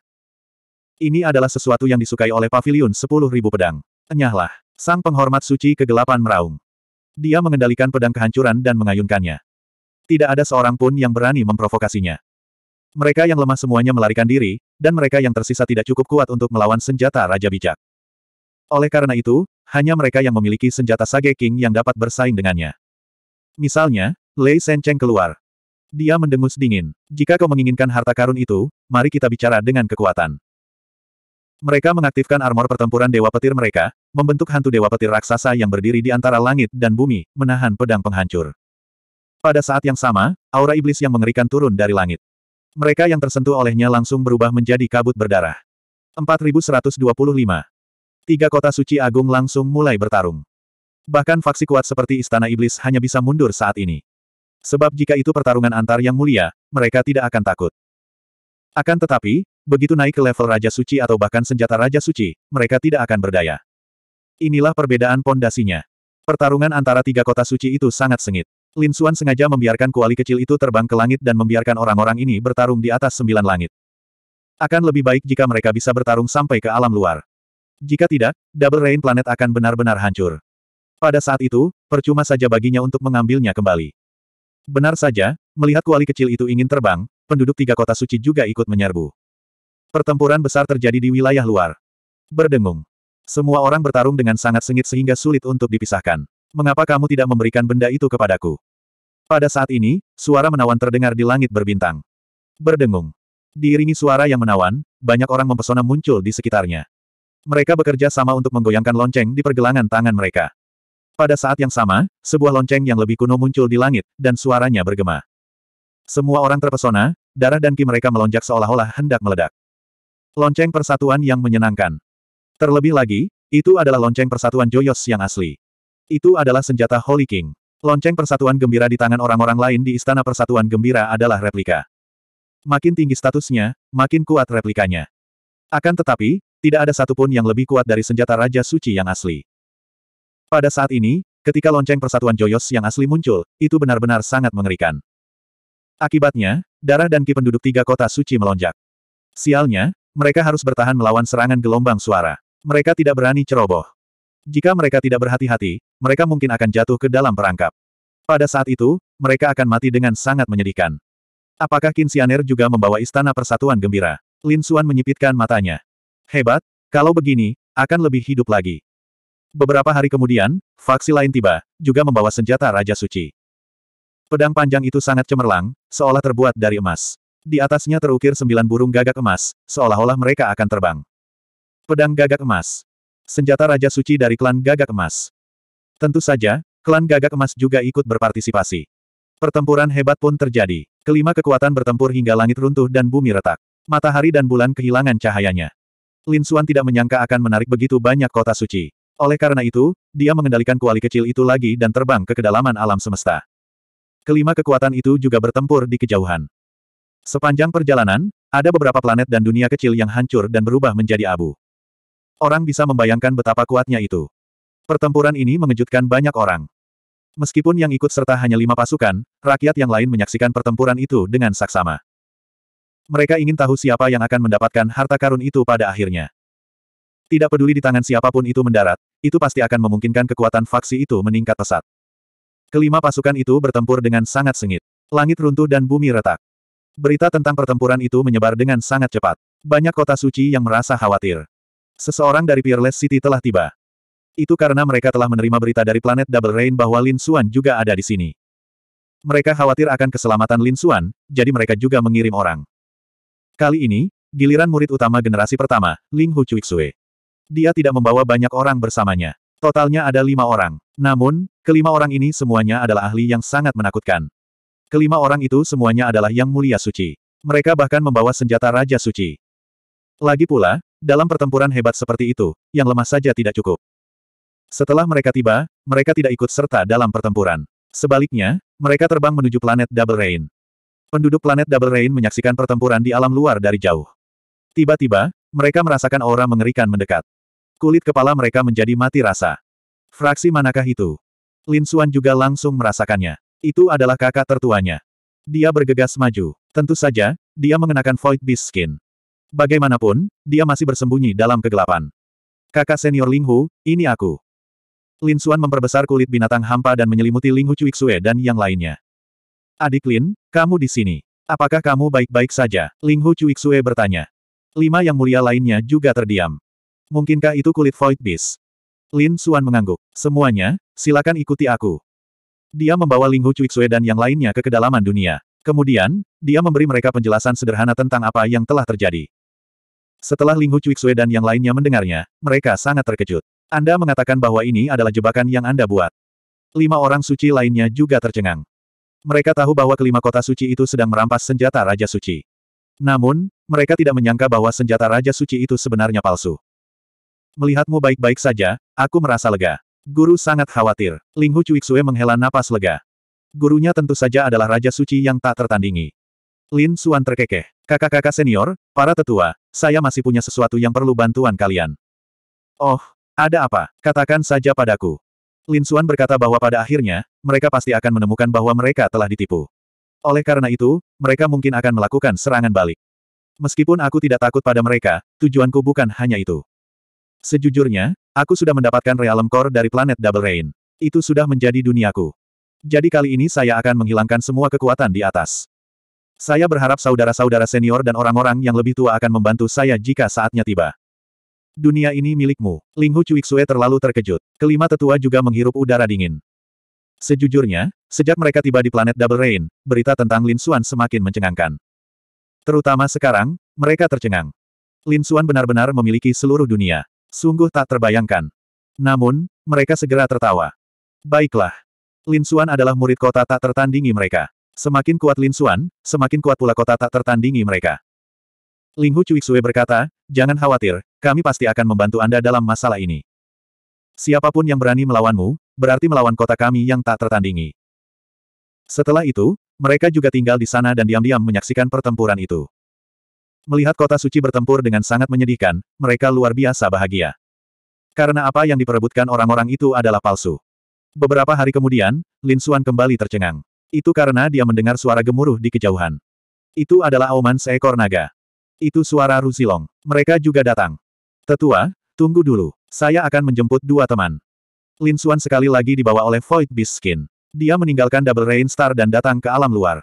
Speaker 1: Ini adalah sesuatu yang disukai oleh pavilion 10.000 pedang. Enyahlah, sang penghormat suci kegelapan meraung. Dia mengendalikan pedang kehancuran dan mengayunkannya. Tidak ada seorang pun yang berani memprovokasinya. Mereka yang lemah semuanya melarikan diri, dan mereka yang tersisa tidak cukup kuat untuk melawan senjata Raja Bijak. Oleh karena itu, hanya mereka yang memiliki senjata Sage King yang dapat bersaing dengannya. Misalnya, Lei Cheng keluar. Dia mendengus dingin. Jika kau menginginkan harta karun itu, mari kita bicara dengan kekuatan. Mereka mengaktifkan armor pertempuran Dewa Petir mereka, membentuk hantu Dewa Petir raksasa yang berdiri di antara langit dan bumi, menahan pedang penghancur. Pada saat yang sama, aura iblis yang mengerikan turun dari langit. Mereka yang tersentuh olehnya langsung berubah menjadi kabut berdarah. 4125. Tiga kota suci agung langsung mulai bertarung. Bahkan faksi kuat seperti Istana Iblis hanya bisa mundur saat ini. Sebab jika itu pertarungan antar yang mulia, mereka tidak akan takut. Akan tetapi, begitu naik ke level Raja Suci atau bahkan senjata Raja Suci, mereka tidak akan berdaya. Inilah perbedaan pondasinya. Pertarungan antara tiga kota suci itu sangat sengit. Lin Xuan sengaja membiarkan kuali kecil itu terbang ke langit dan membiarkan orang-orang ini bertarung di atas sembilan langit. Akan lebih baik jika mereka bisa bertarung sampai ke alam luar. Jika tidak, Double Rain Planet akan benar-benar hancur. Pada saat itu, percuma saja baginya untuk mengambilnya kembali. Benar saja, melihat kuali kecil itu ingin terbang, penduduk tiga kota suci juga ikut menyerbu. Pertempuran besar terjadi di wilayah luar. Berdengung. Semua orang bertarung dengan sangat sengit sehingga sulit untuk dipisahkan. Mengapa kamu tidak memberikan benda itu kepadaku? Pada saat ini, suara menawan terdengar di langit berbintang. Berdengung. Diiringi suara yang menawan, banyak orang mempesona muncul di sekitarnya. Mereka bekerja sama untuk menggoyangkan lonceng di pergelangan tangan mereka. Pada saat yang sama, sebuah lonceng yang lebih kuno muncul di langit, dan suaranya bergema. Semua orang terpesona, darah dan ki mereka melonjak seolah-olah hendak meledak. Lonceng persatuan yang menyenangkan. Terlebih lagi, itu adalah lonceng persatuan Joyos yang asli. Itu adalah senjata Holy King. Lonceng persatuan gembira di tangan orang-orang lain di Istana Persatuan Gembira adalah replika. Makin tinggi statusnya, makin kuat replikanya. Akan tetapi, tidak ada satupun yang lebih kuat dari senjata Raja Suci yang asli. Pada saat ini, ketika lonceng persatuan Joyos yang asli muncul, itu benar-benar sangat mengerikan. Akibatnya, darah dan ki penduduk tiga kota suci melonjak. Sialnya, mereka harus bertahan melawan serangan gelombang suara. Mereka tidak berani ceroboh. Jika mereka tidak berhati-hati, mereka mungkin akan jatuh ke dalam perangkap. Pada saat itu, mereka akan mati dengan sangat menyedihkan. Apakah Kinsianer juga membawa istana persatuan gembira? Lin Xuan menyipitkan matanya. Hebat, kalau begini, akan lebih hidup lagi. Beberapa hari kemudian, faksi lain tiba, juga membawa senjata Raja Suci. Pedang panjang itu sangat cemerlang, seolah terbuat dari emas. Di atasnya terukir sembilan burung gagak emas, seolah-olah mereka akan terbang. Pedang gagak emas senjata Raja Suci dari klan Gagak Emas. Tentu saja, klan Gagak Emas juga ikut berpartisipasi. Pertempuran hebat pun terjadi. Kelima kekuatan bertempur hingga langit runtuh dan bumi retak. Matahari dan bulan kehilangan cahayanya. Lin Xuan tidak menyangka akan menarik begitu banyak kota suci. Oleh karena itu, dia mengendalikan kuali kecil itu lagi dan terbang ke kedalaman alam semesta. Kelima kekuatan itu juga bertempur di kejauhan. Sepanjang perjalanan, ada beberapa planet dan dunia kecil yang hancur dan berubah menjadi abu. Orang bisa membayangkan betapa kuatnya itu. Pertempuran ini mengejutkan banyak orang. Meskipun yang ikut serta hanya lima pasukan, rakyat yang lain menyaksikan pertempuran itu dengan saksama. Mereka ingin tahu siapa yang akan mendapatkan harta karun itu pada akhirnya. Tidak peduli di tangan siapapun itu mendarat, itu pasti akan memungkinkan kekuatan faksi itu meningkat pesat. Kelima pasukan itu bertempur dengan sangat sengit. Langit runtuh dan bumi retak. Berita tentang pertempuran itu menyebar dengan sangat cepat. Banyak kota suci yang merasa khawatir. Seseorang dari Peerless City telah tiba. Itu karena mereka telah menerima berita dari planet Double Rain bahwa Lin Xuan juga ada di sini. Mereka khawatir akan keselamatan Lin Xuan, jadi mereka juga mengirim orang. Kali ini, giliran murid utama generasi pertama, Ling Hu Cuixue. Dia tidak membawa banyak orang bersamanya. Totalnya ada lima orang. Namun, kelima orang ini semuanya adalah ahli yang sangat menakutkan. Kelima orang itu semuanya adalah yang mulia suci. Mereka bahkan membawa senjata Raja Suci. Lagi pula, dalam pertempuran hebat seperti itu, yang lemah saja tidak cukup. Setelah mereka tiba, mereka tidak ikut serta dalam pertempuran. Sebaliknya, mereka terbang menuju planet Double Rain. Penduduk planet Double Rain menyaksikan pertempuran di alam luar dari jauh. Tiba-tiba, mereka merasakan aura mengerikan mendekat. Kulit kepala mereka menjadi mati rasa. Fraksi manakah itu? Lin Xuan juga langsung merasakannya. Itu adalah kakak tertuanya. Dia bergegas maju. Tentu saja, dia mengenakan Void Beast Skin. Bagaimanapun, dia masih bersembunyi dalam kegelapan. Kakak senior Ling Hu, ini aku. Lin Xuan memperbesar kulit binatang hampa dan menyelimuti Ling Hu Cuixue dan yang lainnya. Adik Lin, kamu di sini. Apakah kamu baik-baik saja? Ling Hu Cuixue bertanya. Lima yang mulia lainnya juga terdiam. Mungkinkah itu kulit Void Beast? Lin Xuan mengangguk. Semuanya, silakan ikuti aku. Dia membawa Ling Hu Cuixue dan yang lainnya ke kedalaman dunia. Kemudian, dia memberi mereka penjelasan sederhana tentang apa yang telah terjadi. Setelah Ling Hu Xue dan yang lainnya mendengarnya, mereka sangat terkejut. Anda mengatakan bahwa ini adalah jebakan yang Anda buat. Lima orang suci lainnya juga tercengang. Mereka tahu bahwa kelima kota suci itu sedang merampas senjata Raja Suci. Namun, mereka tidak menyangka bahwa senjata Raja Suci itu sebenarnya palsu. Melihatmu baik-baik saja, aku merasa lega. Guru sangat khawatir. Ling Hu Xue menghela napas lega. Gurunya tentu saja adalah Raja Suci yang tak tertandingi. Lin Suan terkekeh. Kakak-kakak senior, para tetua, saya masih punya sesuatu yang perlu bantuan kalian. Oh, ada apa? Katakan saja padaku. Lin Xuan berkata bahwa pada akhirnya, mereka pasti akan menemukan bahwa mereka telah ditipu. Oleh karena itu, mereka mungkin akan melakukan serangan balik. Meskipun aku tidak takut pada mereka, tujuanku bukan hanya itu. Sejujurnya, aku sudah mendapatkan realm core dari planet Double Rain. Itu sudah menjadi duniaku. Jadi kali ini saya akan menghilangkan semua kekuatan di atas. Saya berharap saudara-saudara senior dan orang-orang yang lebih tua akan membantu saya jika saatnya tiba. Dunia ini milikmu. Linghu Cuiksue terlalu terkejut. Kelima tetua juga menghirup udara dingin. Sejujurnya, sejak mereka tiba di planet Double Rain, berita tentang Lin Xuan semakin mencengangkan. Terutama sekarang, mereka tercengang. Lin Xuan benar-benar memiliki seluruh dunia. Sungguh tak terbayangkan. Namun, mereka segera tertawa. Baiklah. Lin Xuan adalah murid kota tak tertandingi mereka. Semakin kuat Lin Xuan, semakin kuat pula kota tak tertandingi mereka. Ling Hu Cuixue berkata, jangan khawatir, kami pasti akan membantu Anda dalam masalah ini. Siapapun yang berani melawanmu, berarti melawan kota kami yang tak tertandingi. Setelah itu, mereka juga tinggal di sana dan diam-diam menyaksikan pertempuran itu. Melihat kota suci bertempur dengan sangat menyedihkan, mereka luar biasa bahagia. Karena apa yang diperebutkan orang-orang itu adalah palsu. Beberapa hari kemudian, Lin Xuan kembali tercengang. Itu karena dia mendengar suara gemuruh di kejauhan. Itu adalah auman seekor naga. Itu suara Ruzilong. Mereka juga datang. Tetua, tunggu dulu. Saya akan menjemput dua teman. Lin Xuan sekali lagi dibawa oleh Void Beast Skin. Dia meninggalkan Double Rain Star dan datang ke alam luar.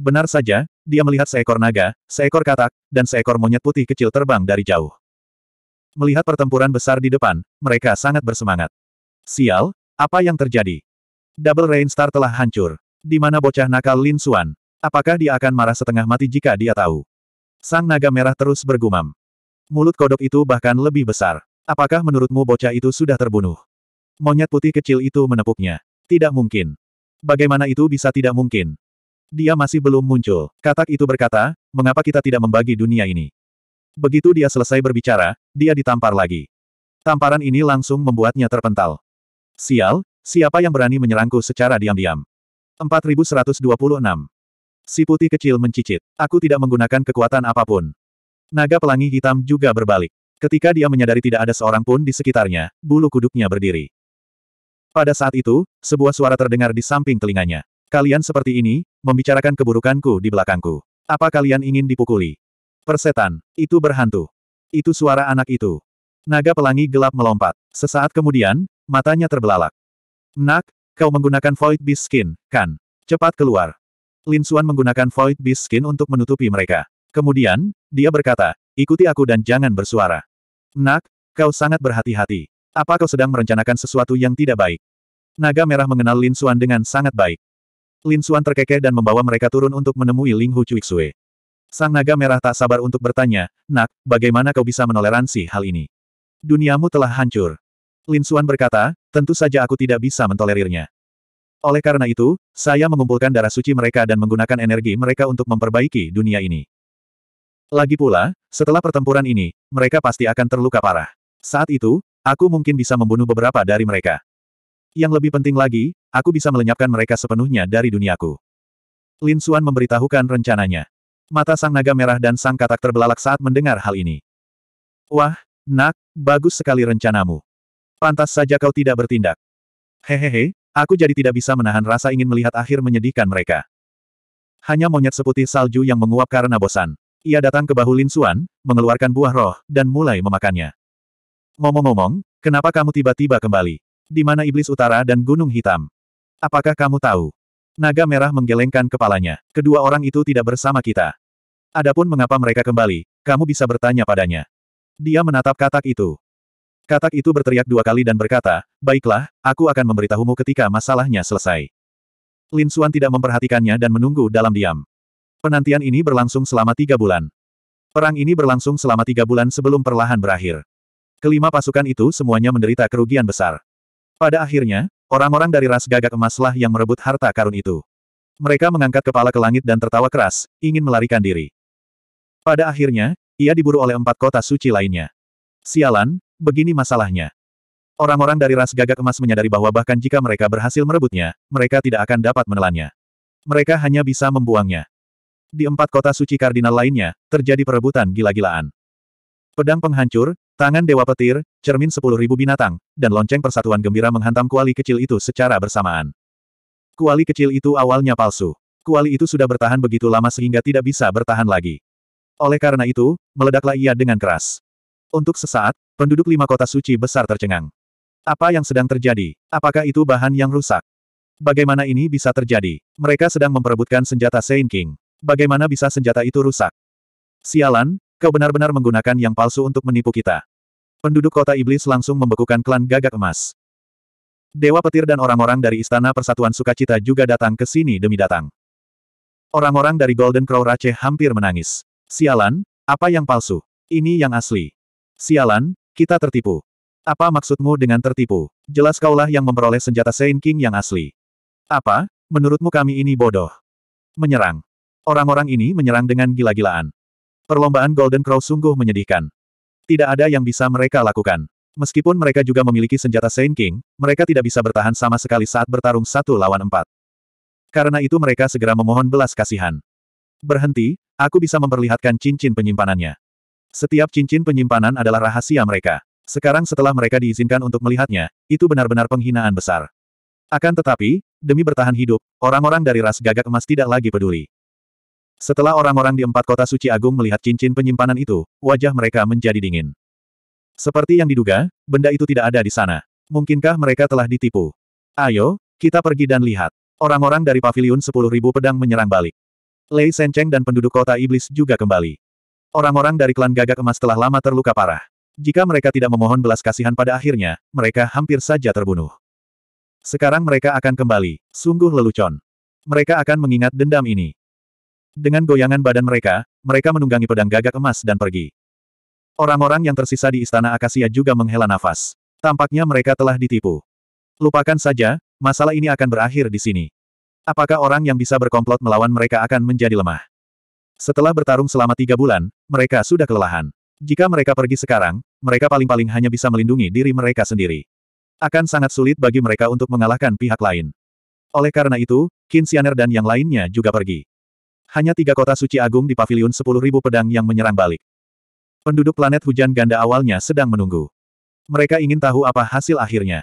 Speaker 1: Benar saja, dia melihat seekor naga, seekor katak, dan seekor monyet putih kecil terbang dari jauh. Melihat pertempuran besar di depan, mereka sangat bersemangat. Sial, apa yang terjadi? Double Rain Star telah hancur. Di mana bocah nakal Lin Suan? Apakah dia akan marah setengah mati jika dia tahu? Sang naga merah terus bergumam. Mulut kodok itu bahkan lebih besar. Apakah menurutmu bocah itu sudah terbunuh? Monyet putih kecil itu menepuknya. Tidak mungkin. Bagaimana itu bisa tidak mungkin? Dia masih belum muncul. Katak itu berkata, mengapa kita tidak membagi dunia ini? Begitu dia selesai berbicara, dia ditampar lagi. Tamparan ini langsung membuatnya terpental. Sial, siapa yang berani menyerangku secara diam-diam? 4126. Si putih kecil mencicit. Aku tidak menggunakan kekuatan apapun. Naga pelangi hitam juga berbalik. Ketika dia menyadari tidak ada seorang pun di sekitarnya, bulu kuduknya berdiri. Pada saat itu, sebuah suara terdengar di samping telinganya. Kalian seperti ini, membicarakan keburukanku di belakangku. Apa kalian ingin dipukuli? Persetan, itu berhantu. Itu suara anak itu. Naga pelangi gelap melompat. Sesaat kemudian, matanya terbelalak. Nak, Kau menggunakan Void Beast Skin, kan? Cepat keluar. Lin Xuan menggunakan Void Beast Skin untuk menutupi mereka. Kemudian, dia berkata, ikuti aku dan jangan bersuara. Nak, kau sangat berhati-hati. Apa kau sedang merencanakan sesuatu yang tidak baik? Naga Merah mengenal Lin Xuan dengan sangat baik. Lin Xuan terkekeh dan membawa mereka turun untuk menemui Ling Hu Cuixue. Sang Naga Merah tak sabar untuk bertanya, Nak, bagaimana kau bisa menoleransi hal ini? Duniamu telah hancur. Lin Suan berkata, tentu saja aku tidak bisa mentolerirnya. Oleh karena itu, saya mengumpulkan darah suci mereka dan menggunakan energi mereka untuk memperbaiki dunia ini. Lagi pula, setelah pertempuran ini, mereka pasti akan terluka parah. Saat itu, aku mungkin bisa membunuh beberapa dari mereka. Yang lebih penting lagi, aku bisa melenyapkan mereka sepenuhnya dari duniaku. Lin Suan memberitahukan rencananya. Mata sang naga merah dan sang katak terbelalak saat mendengar hal ini. Wah, nak, bagus sekali rencanamu. Pantas saja kau tidak bertindak. Hehehe, aku jadi tidak bisa menahan rasa ingin melihat akhir menyedihkan mereka. Hanya monyet seputih salju yang menguap karena bosan. Ia datang ke bahu Lin Suan, mengeluarkan buah roh, dan mulai memakannya. Ngomong-ngomong, kenapa kamu tiba-tiba kembali? Di mana iblis utara dan gunung hitam? Apakah kamu tahu? Naga merah menggelengkan kepalanya. Kedua orang itu tidak bersama kita. Adapun mengapa mereka kembali, kamu bisa bertanya padanya. Dia menatap katak itu. Katak itu berteriak dua kali dan berkata, Baiklah, aku akan memberitahumu ketika masalahnya selesai. Lin Suan tidak memperhatikannya dan menunggu dalam diam. Penantian ini berlangsung selama tiga bulan. Perang ini berlangsung selama tiga bulan sebelum perlahan berakhir. Kelima pasukan itu semuanya menderita kerugian besar. Pada akhirnya, orang-orang dari ras gagak emaslah yang merebut harta karun itu. Mereka mengangkat kepala ke langit dan tertawa keras, ingin melarikan diri. Pada akhirnya, ia diburu oleh empat kota suci lainnya. Sialan, begini masalahnya. Orang-orang dari ras gagak emas menyadari bahwa bahkan jika mereka berhasil merebutnya, mereka tidak akan dapat menelannya. Mereka hanya bisa membuangnya. Di empat kota suci kardinal lainnya, terjadi perebutan gila-gilaan. Pedang penghancur, tangan dewa petir, cermin sepuluh ribu binatang, dan lonceng persatuan gembira menghantam kuali kecil itu secara bersamaan. Kuali kecil itu awalnya palsu. Kuali itu sudah bertahan begitu lama sehingga tidak bisa bertahan lagi. Oleh karena itu, meledaklah ia dengan keras. Untuk sesaat, penduduk lima kota suci besar tercengang. Apa yang sedang terjadi? Apakah itu bahan yang rusak? Bagaimana ini bisa terjadi? Mereka sedang memperebutkan senjata Saint King. Bagaimana bisa senjata itu rusak? Sialan, kau benar-benar menggunakan yang palsu untuk menipu kita. Penduduk kota iblis langsung membekukan klan gagak emas. Dewa petir dan orang-orang dari Istana Persatuan Sukacita juga datang ke sini demi datang. Orang-orang dari Golden Crow Rache hampir menangis. Sialan, apa yang palsu? Ini yang asli. Sialan, kita tertipu. Apa maksudmu dengan tertipu? Jelas kaulah yang memperoleh senjata Saint King yang asli. Apa? Menurutmu kami ini bodoh? Menyerang. Orang-orang ini menyerang dengan gila-gilaan. Perlombaan Golden Crow sungguh menyedihkan. Tidak ada yang bisa mereka lakukan. Meskipun mereka juga memiliki senjata Saint King, mereka tidak bisa bertahan sama sekali saat bertarung satu lawan empat. Karena itu mereka segera memohon belas kasihan. Berhenti, aku bisa memperlihatkan cincin penyimpanannya. Setiap cincin penyimpanan adalah rahasia mereka. Sekarang setelah mereka diizinkan untuk melihatnya, itu benar-benar penghinaan besar. Akan tetapi, demi bertahan hidup, orang-orang dari ras gagak emas tidak lagi peduli. Setelah orang-orang di empat kota suci agung melihat cincin penyimpanan itu, wajah mereka menjadi dingin. Seperti yang diduga, benda itu tidak ada di sana. Mungkinkah mereka telah ditipu? Ayo, kita pergi dan lihat. Orang-orang dari pavilion 10.000 pedang menyerang balik. Lei Sencheng dan penduduk kota iblis juga kembali. Orang-orang dari klan gagak emas telah lama terluka parah. Jika mereka tidak memohon belas kasihan pada akhirnya, mereka hampir saja terbunuh. Sekarang mereka akan kembali, sungguh lelucon. Mereka akan mengingat dendam ini. Dengan goyangan badan mereka, mereka menunggangi pedang gagak emas dan pergi. Orang-orang yang tersisa di Istana Akasia juga menghela nafas. Tampaknya mereka telah ditipu. Lupakan saja, masalah ini akan berakhir di sini. Apakah orang yang bisa berkomplot melawan mereka akan menjadi lemah? Setelah bertarung selama tiga bulan, mereka sudah kelelahan. Jika mereka pergi sekarang, mereka paling-paling hanya bisa melindungi diri mereka sendiri. Akan sangat sulit bagi mereka untuk mengalahkan pihak lain. Oleh karena itu, Kinsianer dan yang lainnya juga pergi. Hanya tiga kota suci agung di pavilion 10.000 pedang yang menyerang balik. Penduduk planet hujan ganda awalnya sedang menunggu. Mereka ingin tahu apa hasil akhirnya.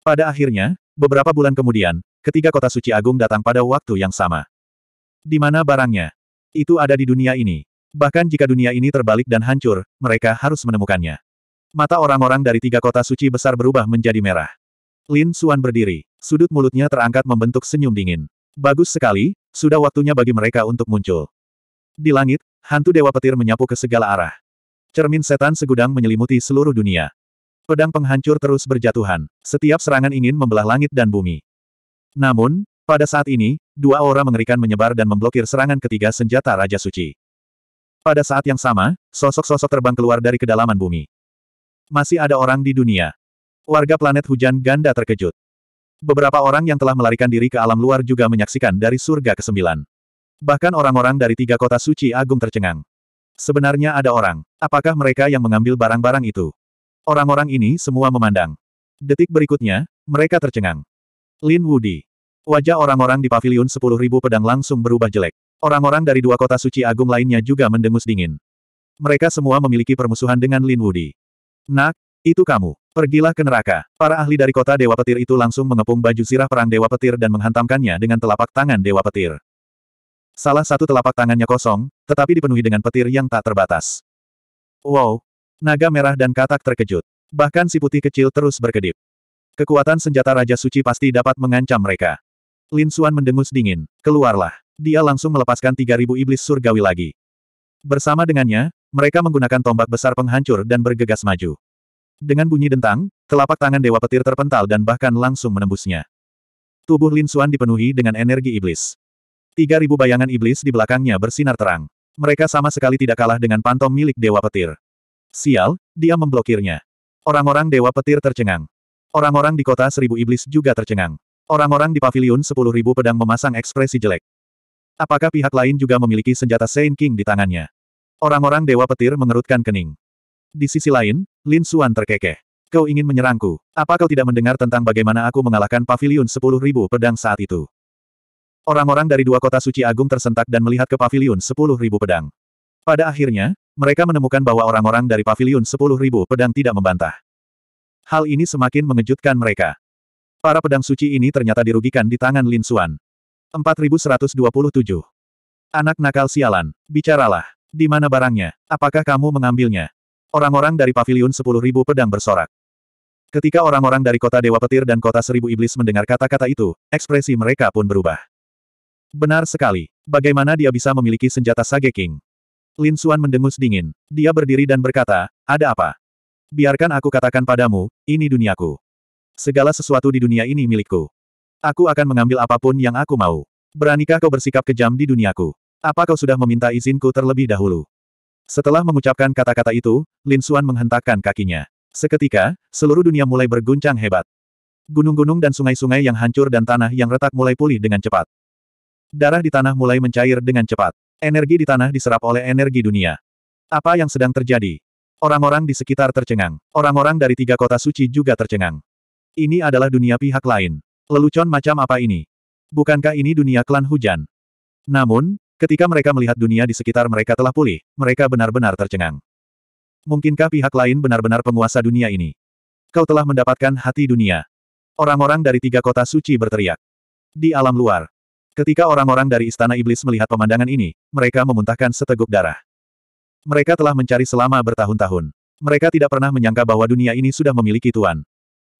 Speaker 1: Pada akhirnya, beberapa bulan kemudian, ketiga kota suci agung datang pada waktu yang sama. Di mana barangnya? itu ada di dunia ini. Bahkan jika dunia ini terbalik dan hancur, mereka harus menemukannya. Mata orang-orang dari tiga kota suci besar berubah menjadi merah. Lin Suan berdiri. Sudut mulutnya terangkat membentuk senyum dingin. Bagus sekali, sudah waktunya bagi mereka untuk muncul. Di langit, hantu dewa petir menyapu ke segala arah. Cermin setan segudang menyelimuti seluruh dunia. Pedang penghancur terus berjatuhan. Setiap serangan ingin membelah langit dan bumi. Namun, pada saat ini, dua aura mengerikan menyebar dan memblokir serangan ketiga senjata Raja Suci. Pada saat yang sama, sosok-sosok terbang keluar dari kedalaman bumi. Masih ada orang di dunia. Warga planet hujan ganda terkejut. Beberapa orang yang telah melarikan diri ke alam luar juga menyaksikan dari surga ke-9. Bahkan orang-orang dari tiga kota suci agung tercengang. Sebenarnya ada orang. Apakah mereka yang mengambil barang-barang itu? Orang-orang ini semua memandang. Detik berikutnya, mereka tercengang. Lin Wudi. Wajah orang-orang di pavilion sepuluh ribu pedang langsung berubah jelek. Orang-orang dari dua kota suci agung lainnya juga mendengus dingin. Mereka semua memiliki permusuhan dengan Lin Wudi. Nak, itu kamu. Pergilah ke neraka. Para ahli dari kota Dewa Petir itu langsung mengepung baju sirah perang Dewa Petir dan menghantamkannya dengan telapak tangan Dewa Petir. Salah satu telapak tangannya kosong, tetapi dipenuhi dengan petir yang tak terbatas. Wow! Naga merah dan katak terkejut. Bahkan si putih kecil terus berkedip. Kekuatan senjata Raja Suci pasti dapat mengancam mereka. Lin Suan mendengus dingin. Keluarlah. Dia langsung melepaskan 3.000 iblis surgawi lagi. Bersama dengannya, mereka menggunakan tombak besar penghancur dan bergegas maju. Dengan bunyi dentang, telapak tangan Dewa Petir terpental dan bahkan langsung menembusnya. Tubuh Lin Suan dipenuhi dengan energi iblis. 3.000 bayangan iblis di belakangnya bersinar terang. Mereka sama sekali tidak kalah dengan pantom milik Dewa Petir. Sial, dia memblokirnya. Orang-orang Dewa Petir tercengang. Orang-orang di kota seribu iblis juga tercengang. Orang-orang di pavilion 10.000 pedang memasang ekspresi jelek. Apakah pihak lain juga memiliki senjata Saint King di tangannya? Orang-orang Dewa Petir mengerutkan kening. Di sisi lain, Lin Xuan terkekeh. Kau ingin menyerangku. Apa kau tidak mendengar tentang bagaimana aku mengalahkan pavilion 10.000 pedang saat itu? Orang-orang dari dua kota suci agung tersentak dan melihat ke pavilion 10.000 pedang. Pada akhirnya, mereka menemukan bahwa orang-orang dari pavilion 10.000 pedang tidak membantah. Hal ini semakin mengejutkan mereka. Para pedang suci ini ternyata dirugikan di tangan Lin Xuan. 4127. Anak nakal sialan, bicaralah. Di mana barangnya? Apakah kamu mengambilnya? Orang-orang dari paviliun 10.000 pedang bersorak. Ketika orang-orang dari kota Dewa Petir dan kota Seribu Iblis mendengar kata-kata itu, ekspresi mereka pun berubah. Benar sekali. Bagaimana dia bisa memiliki senjata Sage King? Lin Xuan mendengus dingin. Dia berdiri dan berkata, ada apa? Biarkan aku katakan padamu, ini duniaku. Segala sesuatu di dunia ini milikku. Aku akan mengambil apapun yang aku mau. Beranikah kau bersikap kejam di duniaku? Apa kau sudah meminta izinku terlebih dahulu? Setelah mengucapkan kata-kata itu, Lin Xuan menghentakkan kakinya. Seketika, seluruh dunia mulai berguncang hebat. Gunung-gunung dan sungai-sungai yang hancur dan tanah yang retak mulai pulih dengan cepat. Darah di tanah mulai mencair dengan cepat. Energi di tanah diserap oleh energi dunia. Apa yang sedang terjadi? Orang-orang di sekitar tercengang. Orang-orang dari tiga kota suci juga tercengang. Ini adalah dunia pihak lain. Lelucon macam apa ini? Bukankah ini dunia klan hujan? Namun, ketika mereka melihat dunia di sekitar mereka telah pulih, mereka benar-benar tercengang. Mungkinkah pihak lain benar-benar penguasa dunia ini? Kau telah mendapatkan hati dunia. Orang-orang dari tiga kota suci berteriak. Di alam luar. Ketika orang-orang dari Istana Iblis melihat pemandangan ini, mereka memuntahkan seteguk darah. Mereka telah mencari selama bertahun-tahun. Mereka tidak pernah menyangka bahwa dunia ini sudah memiliki tuan.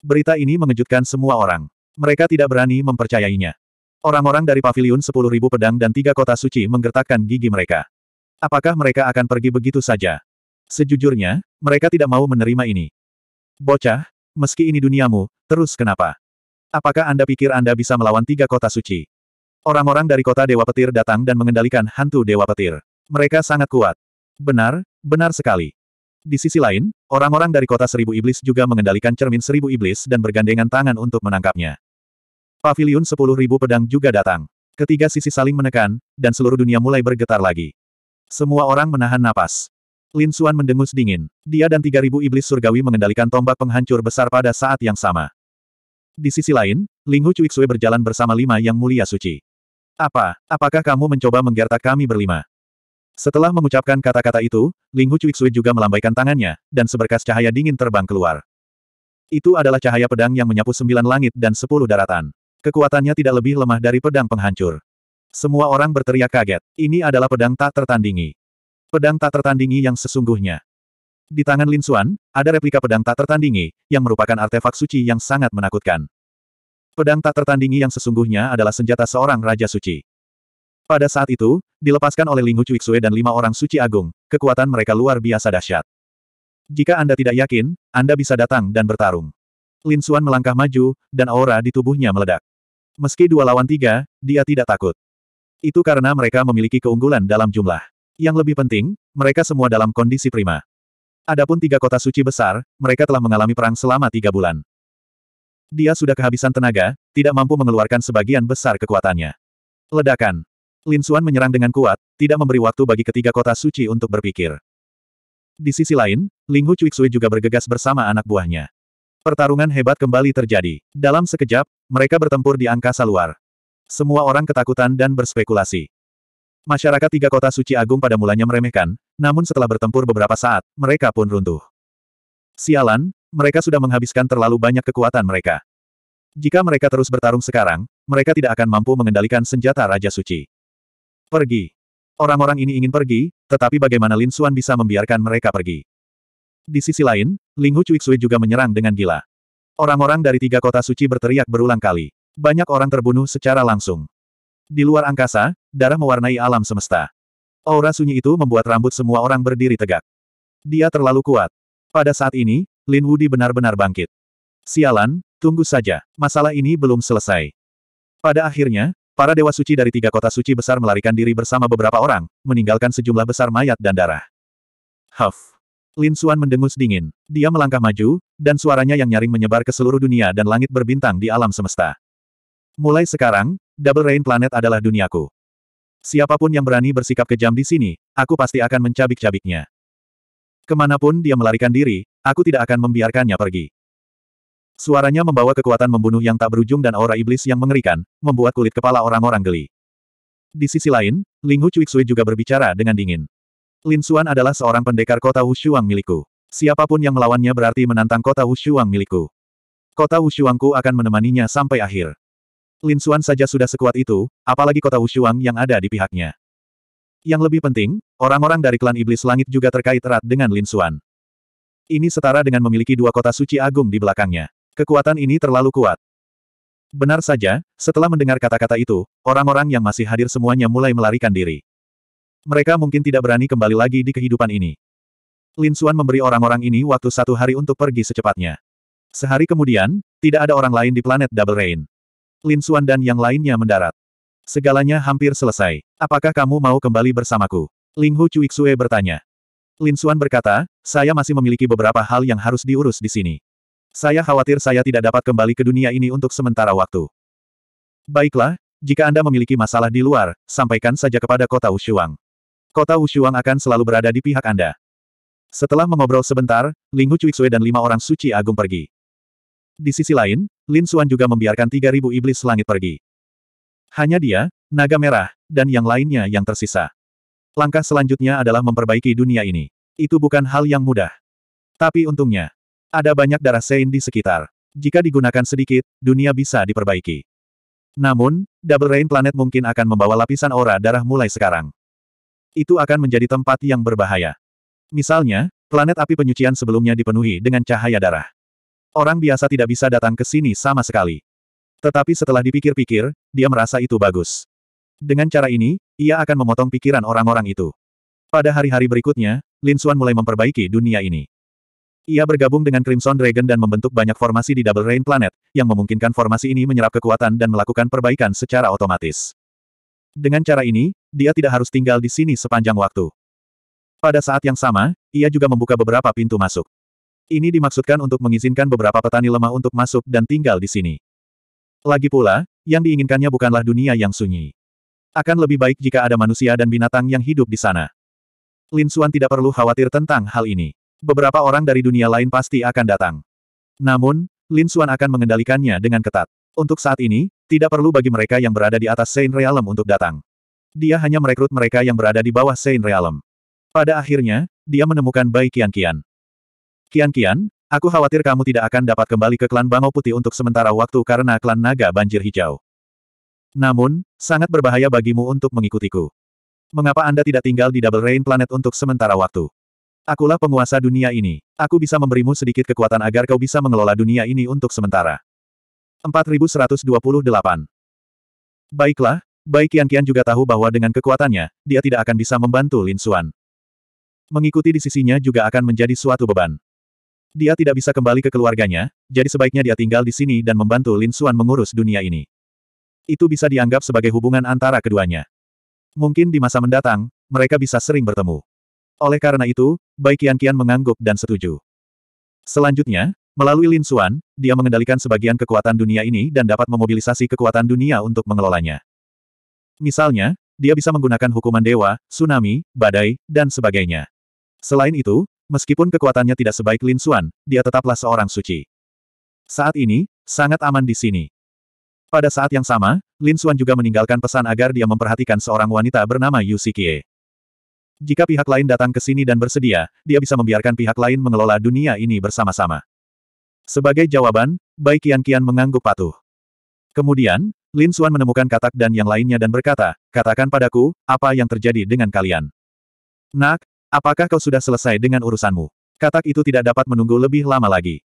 Speaker 1: Berita ini mengejutkan semua orang. Mereka tidak berani mempercayainya. Orang-orang dari Paviliun 10.000 Pedang dan tiga kota suci menggertakkan gigi mereka. Apakah mereka akan pergi begitu saja? Sejujurnya, mereka tidak mau menerima ini. Bocah, meski ini duniamu, terus kenapa? Apakah Anda pikir Anda bisa melawan tiga kota suci? Orang-orang dari kota Dewa Petir datang dan mengendalikan hantu Dewa Petir. Mereka sangat kuat. Benar, benar sekali. Di sisi lain, orang-orang dari kota seribu iblis juga mengendalikan cermin seribu iblis dan bergandengan tangan untuk menangkapnya. Paviliun sepuluh ribu pedang juga datang. Ketiga sisi saling menekan, dan seluruh dunia mulai bergetar lagi. Semua orang menahan napas. Lin Xuan mendengus dingin. Dia dan tiga ribu iblis surgawi mengendalikan tombak penghancur besar pada saat yang sama. Di sisi lain, Ling Hu Cui berjalan bersama lima yang mulia suci. Apa, apakah kamu mencoba menggertak kami berlima? Setelah mengucapkan kata-kata itu, Ling Hu juga melambaikan tangannya, dan seberkas cahaya dingin terbang keluar. Itu adalah cahaya pedang yang menyapu sembilan langit dan sepuluh daratan. Kekuatannya tidak lebih lemah dari pedang penghancur. Semua orang berteriak kaget. Ini adalah pedang tak tertandingi. Pedang tak tertandingi yang sesungguhnya. Di tangan Lin Xuan, ada replika pedang tak tertandingi, yang merupakan artefak suci yang sangat menakutkan. Pedang tak tertandingi yang sesungguhnya adalah senjata seorang Raja Suci. Pada saat itu, dilepaskan oleh Linghu Cuiksue Xue dan lima orang suci agung, kekuatan mereka luar biasa dahsyat. Jika Anda tidak yakin, Anda bisa datang dan bertarung. Lin Xuan melangkah maju, dan aura di tubuhnya meledak. Meski dua lawan tiga, dia tidak takut. Itu karena mereka memiliki keunggulan dalam jumlah. Yang lebih penting, mereka semua dalam kondisi prima. Adapun tiga kota suci besar, mereka telah mengalami perang selama tiga bulan. Dia sudah kehabisan tenaga, tidak mampu mengeluarkan sebagian besar kekuatannya. Ledakan. Lin Xuan menyerang dengan kuat, tidak memberi waktu bagi ketiga kota suci untuk berpikir. Di sisi lain, Ling Hu Cuixue juga bergegas bersama anak buahnya. Pertarungan hebat kembali terjadi. Dalam sekejap, mereka bertempur di angkasa luar. Semua orang ketakutan dan berspekulasi. Masyarakat tiga kota suci agung pada mulanya meremehkan, namun setelah bertempur beberapa saat, mereka pun runtuh. Sialan, mereka sudah menghabiskan terlalu banyak kekuatan mereka. Jika mereka terus bertarung sekarang, mereka tidak akan mampu mengendalikan senjata Raja Suci. Pergi. Orang-orang ini ingin pergi, tetapi bagaimana Lin Xuan bisa membiarkan mereka pergi? Di sisi lain, Ling Hu Sui juga menyerang dengan gila. Orang-orang dari tiga kota suci berteriak berulang kali. Banyak orang terbunuh secara langsung. Di luar angkasa, darah mewarnai alam semesta. Aura sunyi itu membuat rambut semua orang berdiri tegak. Dia terlalu kuat. Pada saat ini, Lin Wudi benar-benar bangkit. Sialan, tunggu saja, masalah ini belum selesai. Pada akhirnya, Para dewa suci dari tiga kota suci besar melarikan diri bersama beberapa orang, meninggalkan sejumlah besar mayat dan darah. Huff. Lin Xuan mendengus dingin. Dia melangkah maju, dan suaranya yang nyaring menyebar ke seluruh dunia dan langit berbintang di alam semesta. Mulai sekarang, Double Rain Planet adalah duniaku. Siapapun yang berani bersikap kejam di sini, aku pasti akan mencabik-cabiknya. Kemanapun dia melarikan diri, aku tidak akan membiarkannya pergi. Suaranya membawa kekuatan membunuh yang tak berujung dan aura iblis yang mengerikan, membuat kulit kepala orang-orang geli. Di sisi lain, Ling Hu Cuixue juga berbicara dengan dingin. Lin Xuan adalah seorang pendekar kota Wushuang milikku. Siapapun yang melawannya berarti menantang kota Wushuang milikku. Kota Wushuangku akan menemaninya sampai akhir. Lin Xuan saja sudah sekuat itu, apalagi kota Wushuang yang ada di pihaknya. Yang lebih penting, orang-orang dari klan Iblis Langit juga terkait erat dengan Lin Xuan. Ini setara dengan memiliki dua kota suci agung di belakangnya. Kekuatan ini terlalu kuat. Benar saja, setelah mendengar kata-kata itu, orang-orang yang masih hadir semuanya mulai melarikan diri. Mereka mungkin tidak berani kembali lagi di kehidupan ini. Lin Xuan memberi orang-orang ini waktu satu hari untuk pergi secepatnya. Sehari kemudian, tidak ada orang lain di planet Double Rain. Lin Xuan dan yang lainnya mendarat. Segalanya hampir selesai. Apakah kamu mau kembali bersamaku? Ling Hu Xue bertanya. Lin Xuan berkata, saya masih memiliki beberapa hal yang harus diurus di sini. Saya khawatir saya tidak dapat kembali ke dunia ini untuk sementara waktu. Baiklah, jika Anda memiliki masalah di luar, sampaikan saja kepada kota Wushuang. Kota Wushuang akan selalu berada di pihak Anda. Setelah mengobrol sebentar, Ling Hu Cuixue dan lima orang suci agung pergi. Di sisi lain, Lin Xuan juga membiarkan 3.000 iblis langit pergi. Hanya dia, naga merah, dan yang lainnya yang tersisa. Langkah selanjutnya adalah memperbaiki dunia ini. Itu bukan hal yang mudah. Tapi untungnya, ada banyak darah Sein di sekitar. Jika digunakan sedikit, dunia bisa diperbaiki. Namun, Double Rain Planet mungkin akan membawa lapisan aura darah mulai sekarang. Itu akan menjadi tempat yang berbahaya. Misalnya, planet api penyucian sebelumnya dipenuhi dengan cahaya darah. Orang biasa tidak bisa datang ke sini sama sekali. Tetapi setelah dipikir-pikir, dia merasa itu bagus. Dengan cara ini, ia akan memotong pikiran orang-orang itu. Pada hari-hari berikutnya, Lin Xuan mulai memperbaiki dunia ini. Ia bergabung dengan Crimson Dragon dan membentuk banyak formasi di Double Rain Planet, yang memungkinkan formasi ini menyerap kekuatan dan melakukan perbaikan secara otomatis. Dengan cara ini, dia tidak harus tinggal di sini sepanjang waktu. Pada saat yang sama, ia juga membuka beberapa pintu masuk. Ini dimaksudkan untuk mengizinkan beberapa petani lemah untuk masuk dan tinggal di sini. Lagi pula, yang diinginkannya bukanlah dunia yang sunyi. Akan lebih baik jika ada manusia dan binatang yang hidup di sana. Lin Xuan tidak perlu khawatir tentang hal ini. Beberapa orang dari dunia lain pasti akan datang. Namun, Lin Xuan akan mengendalikannya dengan ketat. Untuk saat ini, tidak perlu bagi mereka yang berada di atas Saint Realm untuk datang. Dia hanya merekrut mereka yang berada di bawah Saint Realm. Pada akhirnya, dia menemukan Bai Qian Qian. Qian Qian, aku khawatir kamu tidak akan dapat kembali ke klan Bangau Putih untuk sementara waktu karena klan naga banjir hijau. Namun, sangat berbahaya bagimu untuk mengikutiku. Mengapa Anda tidak tinggal di Double Rain Planet untuk sementara waktu? Akulah penguasa dunia ini. Aku bisa memberimu sedikit kekuatan agar kau bisa mengelola dunia ini untuk sementara. 4128. Baiklah, Baik kian-kian juga tahu bahwa dengan kekuatannya, dia tidak akan bisa membantu Lin Xuan. Mengikuti di sisinya juga akan menjadi suatu beban. Dia tidak bisa kembali ke keluarganya, jadi sebaiknya dia tinggal di sini dan membantu Lin Xuan mengurus dunia ini. Itu bisa dianggap sebagai hubungan antara keduanya. Mungkin di masa mendatang, mereka bisa sering bertemu. Oleh karena itu, Bai Qian-Qian mengangguk dan setuju. Selanjutnya, melalui Lin Xuan, dia mengendalikan sebagian kekuatan dunia ini dan dapat memobilisasi kekuatan dunia untuk mengelolanya. Misalnya, dia bisa menggunakan hukuman dewa, tsunami, badai, dan sebagainya. Selain itu, meskipun kekuatannya tidak sebaik Lin Xuan, dia tetaplah seorang suci. Saat ini, sangat aman di sini. Pada saat yang sama, Lin Xuan juga meninggalkan pesan agar dia memperhatikan seorang wanita bernama Yu Sikie. Jika pihak lain datang ke sini dan bersedia, dia bisa membiarkan pihak lain mengelola dunia ini bersama-sama. Sebagai jawaban, Bai kian kian mengangguk patuh. Kemudian, Lin Xuan menemukan katak dan yang lainnya dan berkata, katakan padaku, apa yang terjadi dengan kalian? Nak, apakah kau sudah selesai dengan urusanmu? Katak itu tidak dapat menunggu lebih lama lagi.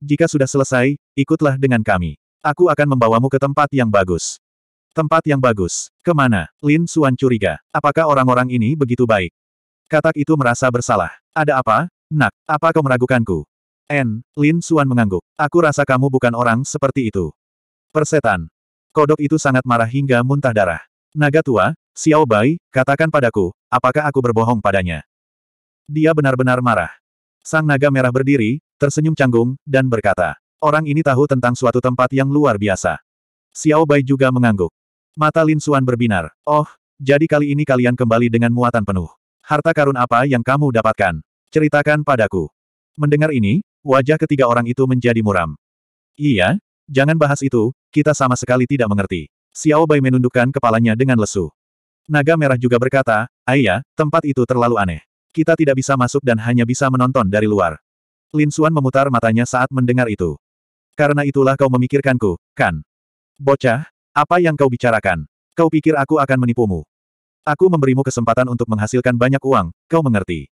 Speaker 1: Jika sudah selesai, ikutlah dengan kami. Aku akan membawamu ke tempat yang bagus. Tempat yang bagus. Kemana? Lin Suan curiga. Apakah orang-orang ini begitu baik? Katak itu merasa bersalah. Ada apa? Nak, apa kau meragukanku? N. Lin Suan mengangguk. Aku rasa kamu bukan orang seperti itu. Persetan. Kodok itu sangat marah hingga muntah darah. Naga tua, Xiao Bai, katakan padaku, apakah aku berbohong padanya? Dia benar-benar marah. Sang naga merah berdiri, tersenyum canggung, dan berkata, Orang ini tahu tentang suatu tempat yang luar biasa. Xiao Bai juga mengangguk. Mata Lin Suan berbinar. Oh, jadi kali ini kalian kembali dengan muatan penuh. Harta karun apa yang kamu dapatkan? Ceritakan padaku. Mendengar ini, wajah ketiga orang itu menjadi muram. Iya, jangan bahas itu, kita sama sekali tidak mengerti. Xiao Bai menundukkan kepalanya dengan lesu. Naga Merah juga berkata, Ayah, tempat itu terlalu aneh. Kita tidak bisa masuk dan hanya bisa menonton dari luar. Lin Suan memutar matanya saat mendengar itu. Karena itulah kau memikirkanku, kan? Bocah, apa yang kau bicarakan? Kau pikir aku akan menipumu? Aku memberimu kesempatan untuk menghasilkan banyak uang, kau mengerti.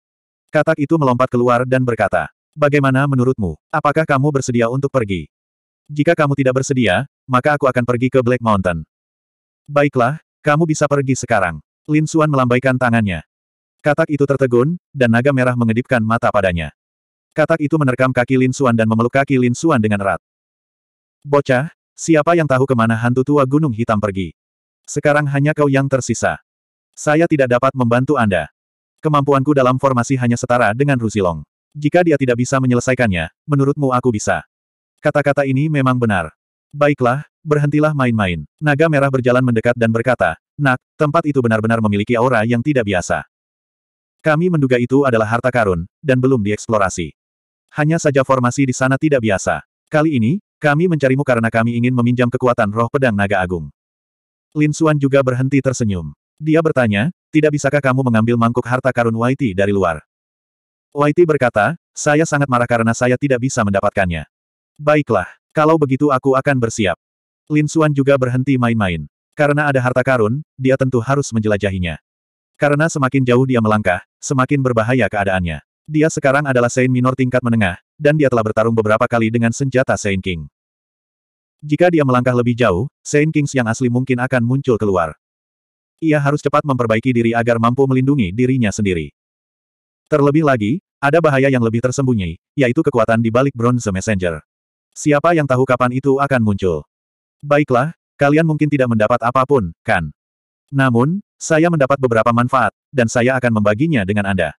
Speaker 1: Katak itu melompat keluar dan berkata, Bagaimana menurutmu? Apakah kamu bersedia untuk pergi? Jika kamu tidak bersedia, maka aku akan pergi ke Black Mountain. Baiklah, kamu bisa pergi sekarang. Lin Xuan melambaikan tangannya. Katak itu tertegun, dan naga merah mengedipkan mata padanya. Katak itu menerkam kaki Lin Xuan dan memeluk kaki Lin Xuan dengan erat. Bocah, Siapa yang tahu kemana hantu tua gunung hitam pergi? Sekarang hanya kau yang tersisa. Saya tidak dapat membantu Anda. Kemampuanku dalam formasi hanya setara dengan Ruzilong. Jika dia tidak bisa menyelesaikannya, menurutmu aku bisa. Kata-kata ini memang benar. Baiklah, berhentilah main-main. Naga merah berjalan mendekat dan berkata, Nak, tempat itu benar-benar memiliki aura yang tidak biasa. Kami menduga itu adalah harta karun, dan belum dieksplorasi. Hanya saja formasi di sana tidak biasa. Kali ini, kami mencarimu karena kami ingin meminjam kekuatan roh pedang naga agung. Lin Xuan juga berhenti tersenyum. Dia bertanya, tidak bisakah kamu mengambil mangkuk harta karun Waiti dari luar? Waiti berkata, saya sangat marah karena saya tidak bisa mendapatkannya. Baiklah, kalau begitu aku akan bersiap. Lin Xuan juga berhenti main-main. Karena ada harta karun, dia tentu harus menjelajahinya. Karena semakin jauh dia melangkah, semakin berbahaya keadaannya. Dia sekarang adalah Saint Minor tingkat menengah, dan dia telah bertarung beberapa kali dengan senjata Saint King. Jika dia melangkah lebih jauh, Saint Kings yang asli mungkin akan muncul keluar. Ia harus cepat memperbaiki diri agar mampu melindungi dirinya sendiri. Terlebih lagi, ada bahaya yang lebih tersembunyi, yaitu kekuatan di balik Bronze Messenger. Siapa yang tahu kapan itu akan muncul? Baiklah, kalian mungkin tidak mendapat apapun, kan? Namun, saya mendapat beberapa manfaat, dan saya akan membaginya dengan Anda.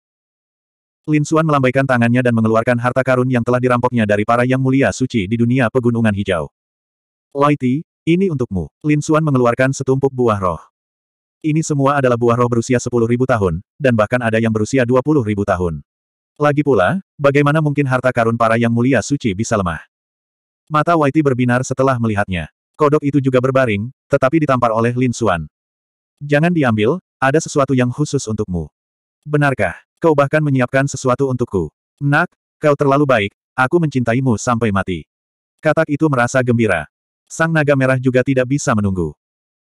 Speaker 1: Lin Suan melambaikan tangannya dan mengeluarkan harta karun yang telah dirampoknya dari para yang mulia suci di dunia pegunungan hijau. Loiti, ini untukmu. Lin Suan mengeluarkan setumpuk buah roh. Ini semua adalah buah roh berusia 10.000 tahun, dan bahkan ada yang berusia 20.000 tahun. Lagi pula, bagaimana mungkin harta karun para yang mulia suci bisa lemah? Mata Waiti berbinar setelah melihatnya. Kodok itu juga berbaring, tetapi ditampar oleh Lin Suan. Jangan diambil, ada sesuatu yang khusus untukmu. Benarkah? Kau bahkan menyiapkan sesuatu untukku. Nak, kau terlalu baik, aku mencintaimu sampai mati. Katak itu merasa gembira. Sang naga merah juga tidak bisa menunggu.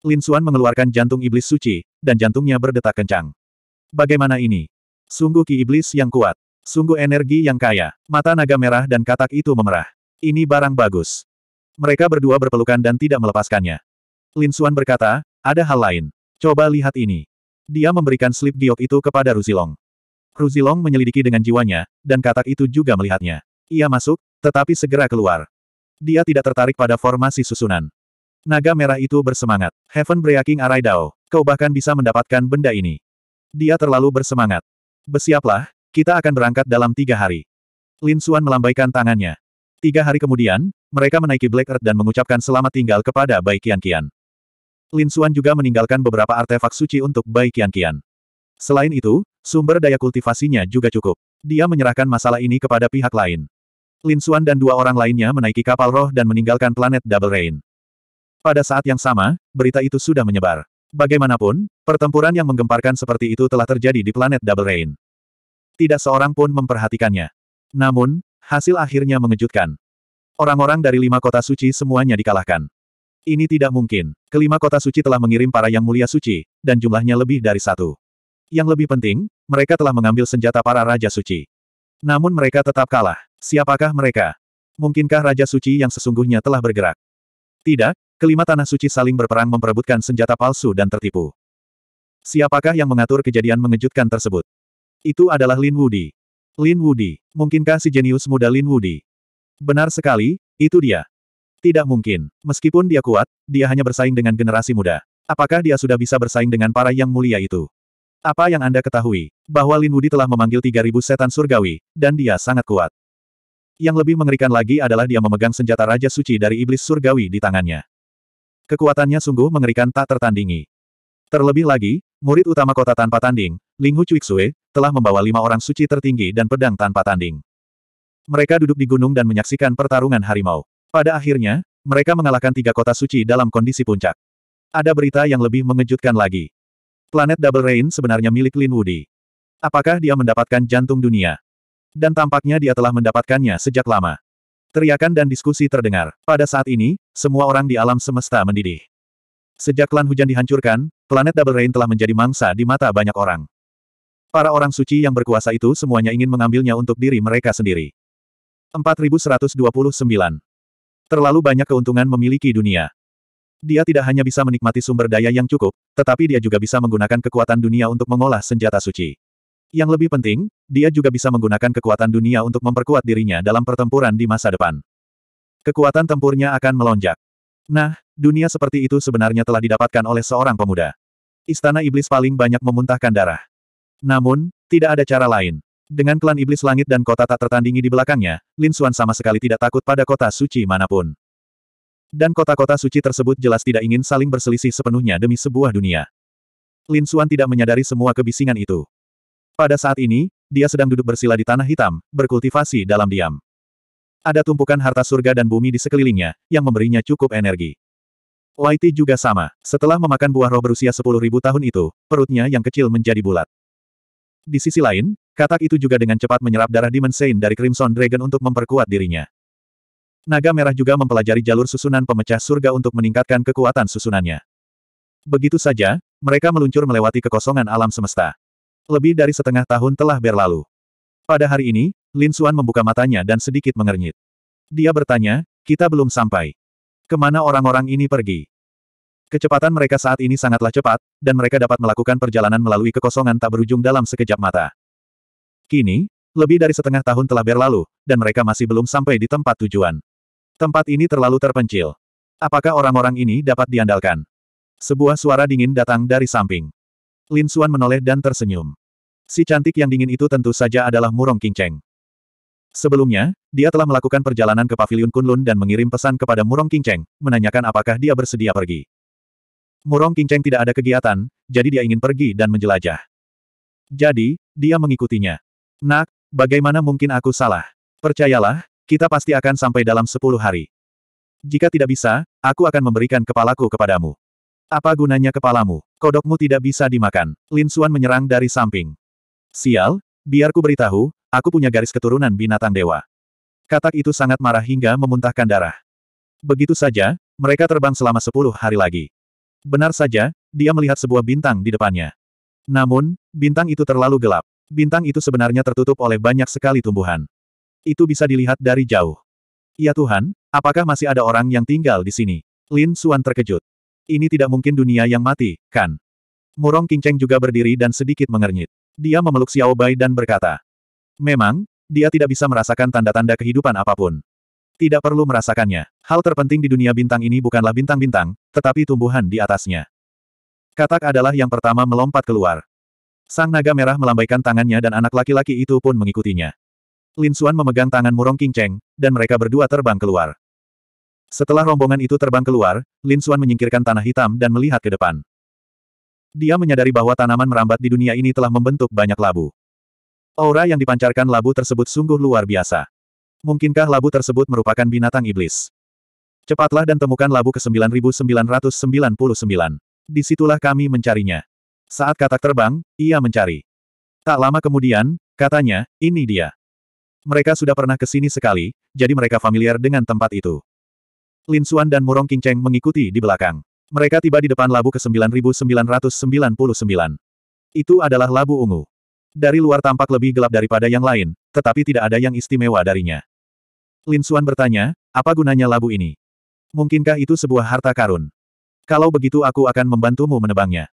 Speaker 1: Lin Xuan mengeluarkan jantung iblis suci, dan jantungnya berdetak kencang. Bagaimana ini? Sungguh ki iblis yang kuat. Sungguh energi yang kaya. Mata naga merah dan katak itu memerah. Ini barang bagus. Mereka berdua berpelukan dan tidak melepaskannya. Lin Xuan berkata, ada hal lain. Coba lihat ini. Dia memberikan slip giok itu kepada Ruzilong. Cruzilong menyelidiki dengan jiwanya, dan katak itu juga melihatnya. Ia masuk, tetapi segera keluar. Dia tidak tertarik pada formasi susunan. Naga merah itu bersemangat. Heaven Breaking Array Dao, kau bahkan bisa mendapatkan benda ini. Dia terlalu bersemangat. Besiaplah, kita akan berangkat dalam tiga hari. Lin Suan melambaikan tangannya. Tiga hari kemudian, mereka menaiki Black Earth dan mengucapkan selamat tinggal kepada Bai Qian Qian. Lin Suan juga meninggalkan beberapa artefak suci untuk Bai Qian Qian. Selain itu, Sumber daya kultivasinya juga cukup. Dia menyerahkan masalah ini kepada pihak lain. Lin Xuan dan dua orang lainnya menaiki kapal roh dan meninggalkan planet Double Rain. Pada saat yang sama, berita itu sudah menyebar. Bagaimanapun, pertempuran yang menggemparkan seperti itu telah terjadi di planet Double Rain. Tidak seorang pun memperhatikannya. Namun, hasil akhirnya mengejutkan. Orang-orang dari lima kota suci semuanya dikalahkan. Ini tidak mungkin. Kelima kota suci telah mengirim para yang mulia suci, dan jumlahnya lebih dari satu. Yang lebih penting, mereka telah mengambil senjata para Raja Suci. Namun mereka tetap kalah. Siapakah mereka? Mungkinkah Raja Suci yang sesungguhnya telah bergerak? Tidak, kelima tanah suci saling berperang memperebutkan senjata palsu dan tertipu. Siapakah yang mengatur kejadian mengejutkan tersebut? Itu adalah Lin Wudi. Lin Wudi, mungkinkah si jenius muda Lin Wudi? Benar sekali, itu dia. Tidak mungkin. Meskipun dia kuat, dia hanya bersaing dengan generasi muda. Apakah dia sudah bisa bersaing dengan para yang mulia itu? Apa yang Anda ketahui? Bahwa Lin Wudi telah memanggil 3000 setan surgawi, dan dia sangat kuat. Yang lebih mengerikan lagi adalah dia memegang senjata Raja Suci dari Iblis Surgawi di tangannya. Kekuatannya sungguh mengerikan tak tertandingi. Terlebih lagi, murid utama kota tanpa tanding, Linghu Cuiksue, telah membawa lima orang suci tertinggi dan pedang tanpa tanding. Mereka duduk di gunung dan menyaksikan pertarungan harimau. Pada akhirnya, mereka mengalahkan tiga kota suci dalam kondisi puncak. Ada berita yang lebih mengejutkan lagi. Planet Double Rain sebenarnya milik Lin Wudi. Apakah dia mendapatkan jantung dunia? Dan tampaknya dia telah mendapatkannya sejak lama. Teriakan dan diskusi terdengar. Pada saat ini, semua orang di alam semesta mendidih. Sejak klan hujan dihancurkan, planet Double Rain telah menjadi mangsa di mata banyak orang. Para orang suci yang berkuasa itu semuanya ingin mengambilnya untuk diri mereka sendiri. 4129. Terlalu banyak keuntungan memiliki dunia. Dia tidak hanya bisa menikmati sumber daya yang cukup, tetapi dia juga bisa menggunakan kekuatan dunia untuk mengolah senjata suci. Yang lebih penting, dia juga bisa menggunakan kekuatan dunia untuk memperkuat dirinya dalam pertempuran di masa depan. Kekuatan tempurnya akan melonjak. Nah, dunia seperti itu sebenarnya telah didapatkan oleh seorang pemuda. Istana Iblis paling banyak memuntahkan darah. Namun, tidak ada cara lain. Dengan klan Iblis Langit dan kota tak tertandingi di belakangnya, Lin Suan sama sekali tidak takut pada kota suci manapun. Dan kota-kota suci tersebut jelas tidak ingin saling berselisih sepenuhnya demi sebuah dunia. Lin Xuan tidak menyadari semua kebisingan itu. Pada saat ini, dia sedang duduk bersila di tanah hitam, berkultivasi dalam diam. Ada tumpukan harta surga dan bumi di sekelilingnya, yang memberinya cukup energi. Whitey juga sama. Setelah memakan buah roh berusia 10.000 tahun itu, perutnya yang kecil menjadi bulat. Di sisi lain, katak itu juga dengan cepat menyerap darah Demon Saint dari Crimson Dragon untuk memperkuat dirinya. Naga Merah juga mempelajari jalur susunan pemecah surga untuk meningkatkan kekuatan susunannya. Begitu saja, mereka meluncur melewati kekosongan alam semesta. Lebih dari setengah tahun telah berlalu. Pada hari ini, Lin Xuan membuka matanya dan sedikit mengernyit. Dia bertanya, kita belum sampai. Kemana orang-orang ini pergi? Kecepatan mereka saat ini sangatlah cepat, dan mereka dapat melakukan perjalanan melalui kekosongan tak berujung dalam sekejap mata. Kini, lebih dari setengah tahun telah berlalu, dan mereka masih belum sampai di tempat tujuan. Tempat ini terlalu terpencil. Apakah orang-orang ini dapat diandalkan? Sebuah suara dingin datang dari samping. Lin Xuan menoleh dan tersenyum. Si cantik yang dingin itu tentu saja adalah Murong Qingcheng. Sebelumnya, dia telah melakukan perjalanan ke Paviliun Kunlun dan mengirim pesan kepada Murong Qingcheng, menanyakan apakah dia bersedia pergi. Murong Qingcheng tidak ada kegiatan, jadi dia ingin pergi dan menjelajah. Jadi, dia mengikutinya. Nak, bagaimana mungkin aku salah? Percayalah, kita pasti akan sampai dalam sepuluh hari. Jika tidak bisa, aku akan memberikan kepalaku kepadamu. Apa gunanya kepalamu? Kodokmu tidak bisa dimakan. Lin Suan menyerang dari samping. Sial, Biarku beritahu, aku punya garis keturunan binatang dewa. Katak itu sangat marah hingga memuntahkan darah. Begitu saja, mereka terbang selama sepuluh hari lagi. Benar saja, dia melihat sebuah bintang di depannya. Namun, bintang itu terlalu gelap. Bintang itu sebenarnya tertutup oleh banyak sekali tumbuhan. Itu bisa dilihat dari jauh. Ya Tuhan, apakah masih ada orang yang tinggal di sini? Lin Suan terkejut. Ini tidak mungkin dunia yang mati, kan? Murong Kinceng juga berdiri dan sedikit mengernyit. Dia memeluk Xiao Bai dan berkata. Memang, dia tidak bisa merasakan tanda-tanda kehidupan apapun. Tidak perlu merasakannya. Hal terpenting di dunia bintang ini bukanlah bintang-bintang, tetapi tumbuhan di atasnya. Katak adalah yang pertama melompat keluar. Sang naga merah melambaikan tangannya dan anak laki-laki itu pun mengikutinya. Lin Xuan memegang tangan Murong Qingcheng, dan mereka berdua terbang keluar. Setelah rombongan itu terbang keluar, Lin Xuan menyingkirkan tanah hitam dan melihat ke depan. Dia menyadari bahwa tanaman merambat di dunia ini telah membentuk banyak labu. Aura yang dipancarkan labu tersebut sungguh luar biasa. Mungkinkah labu tersebut merupakan binatang iblis? Cepatlah dan temukan labu ke-9999. Disitulah kami mencarinya. Saat katak terbang, ia mencari. Tak lama kemudian, katanya, ini dia. Mereka sudah pernah ke sini sekali, jadi mereka familiar dengan tempat itu. Lin Xuan dan Murong Qingcheng mengikuti di belakang. Mereka tiba di depan labu ke-9999. Itu adalah labu ungu. Dari luar tampak lebih gelap daripada yang lain, tetapi tidak ada yang istimewa darinya. Lin Xuan bertanya, apa gunanya labu ini? Mungkinkah itu sebuah harta karun? Kalau begitu aku akan membantumu menebangnya.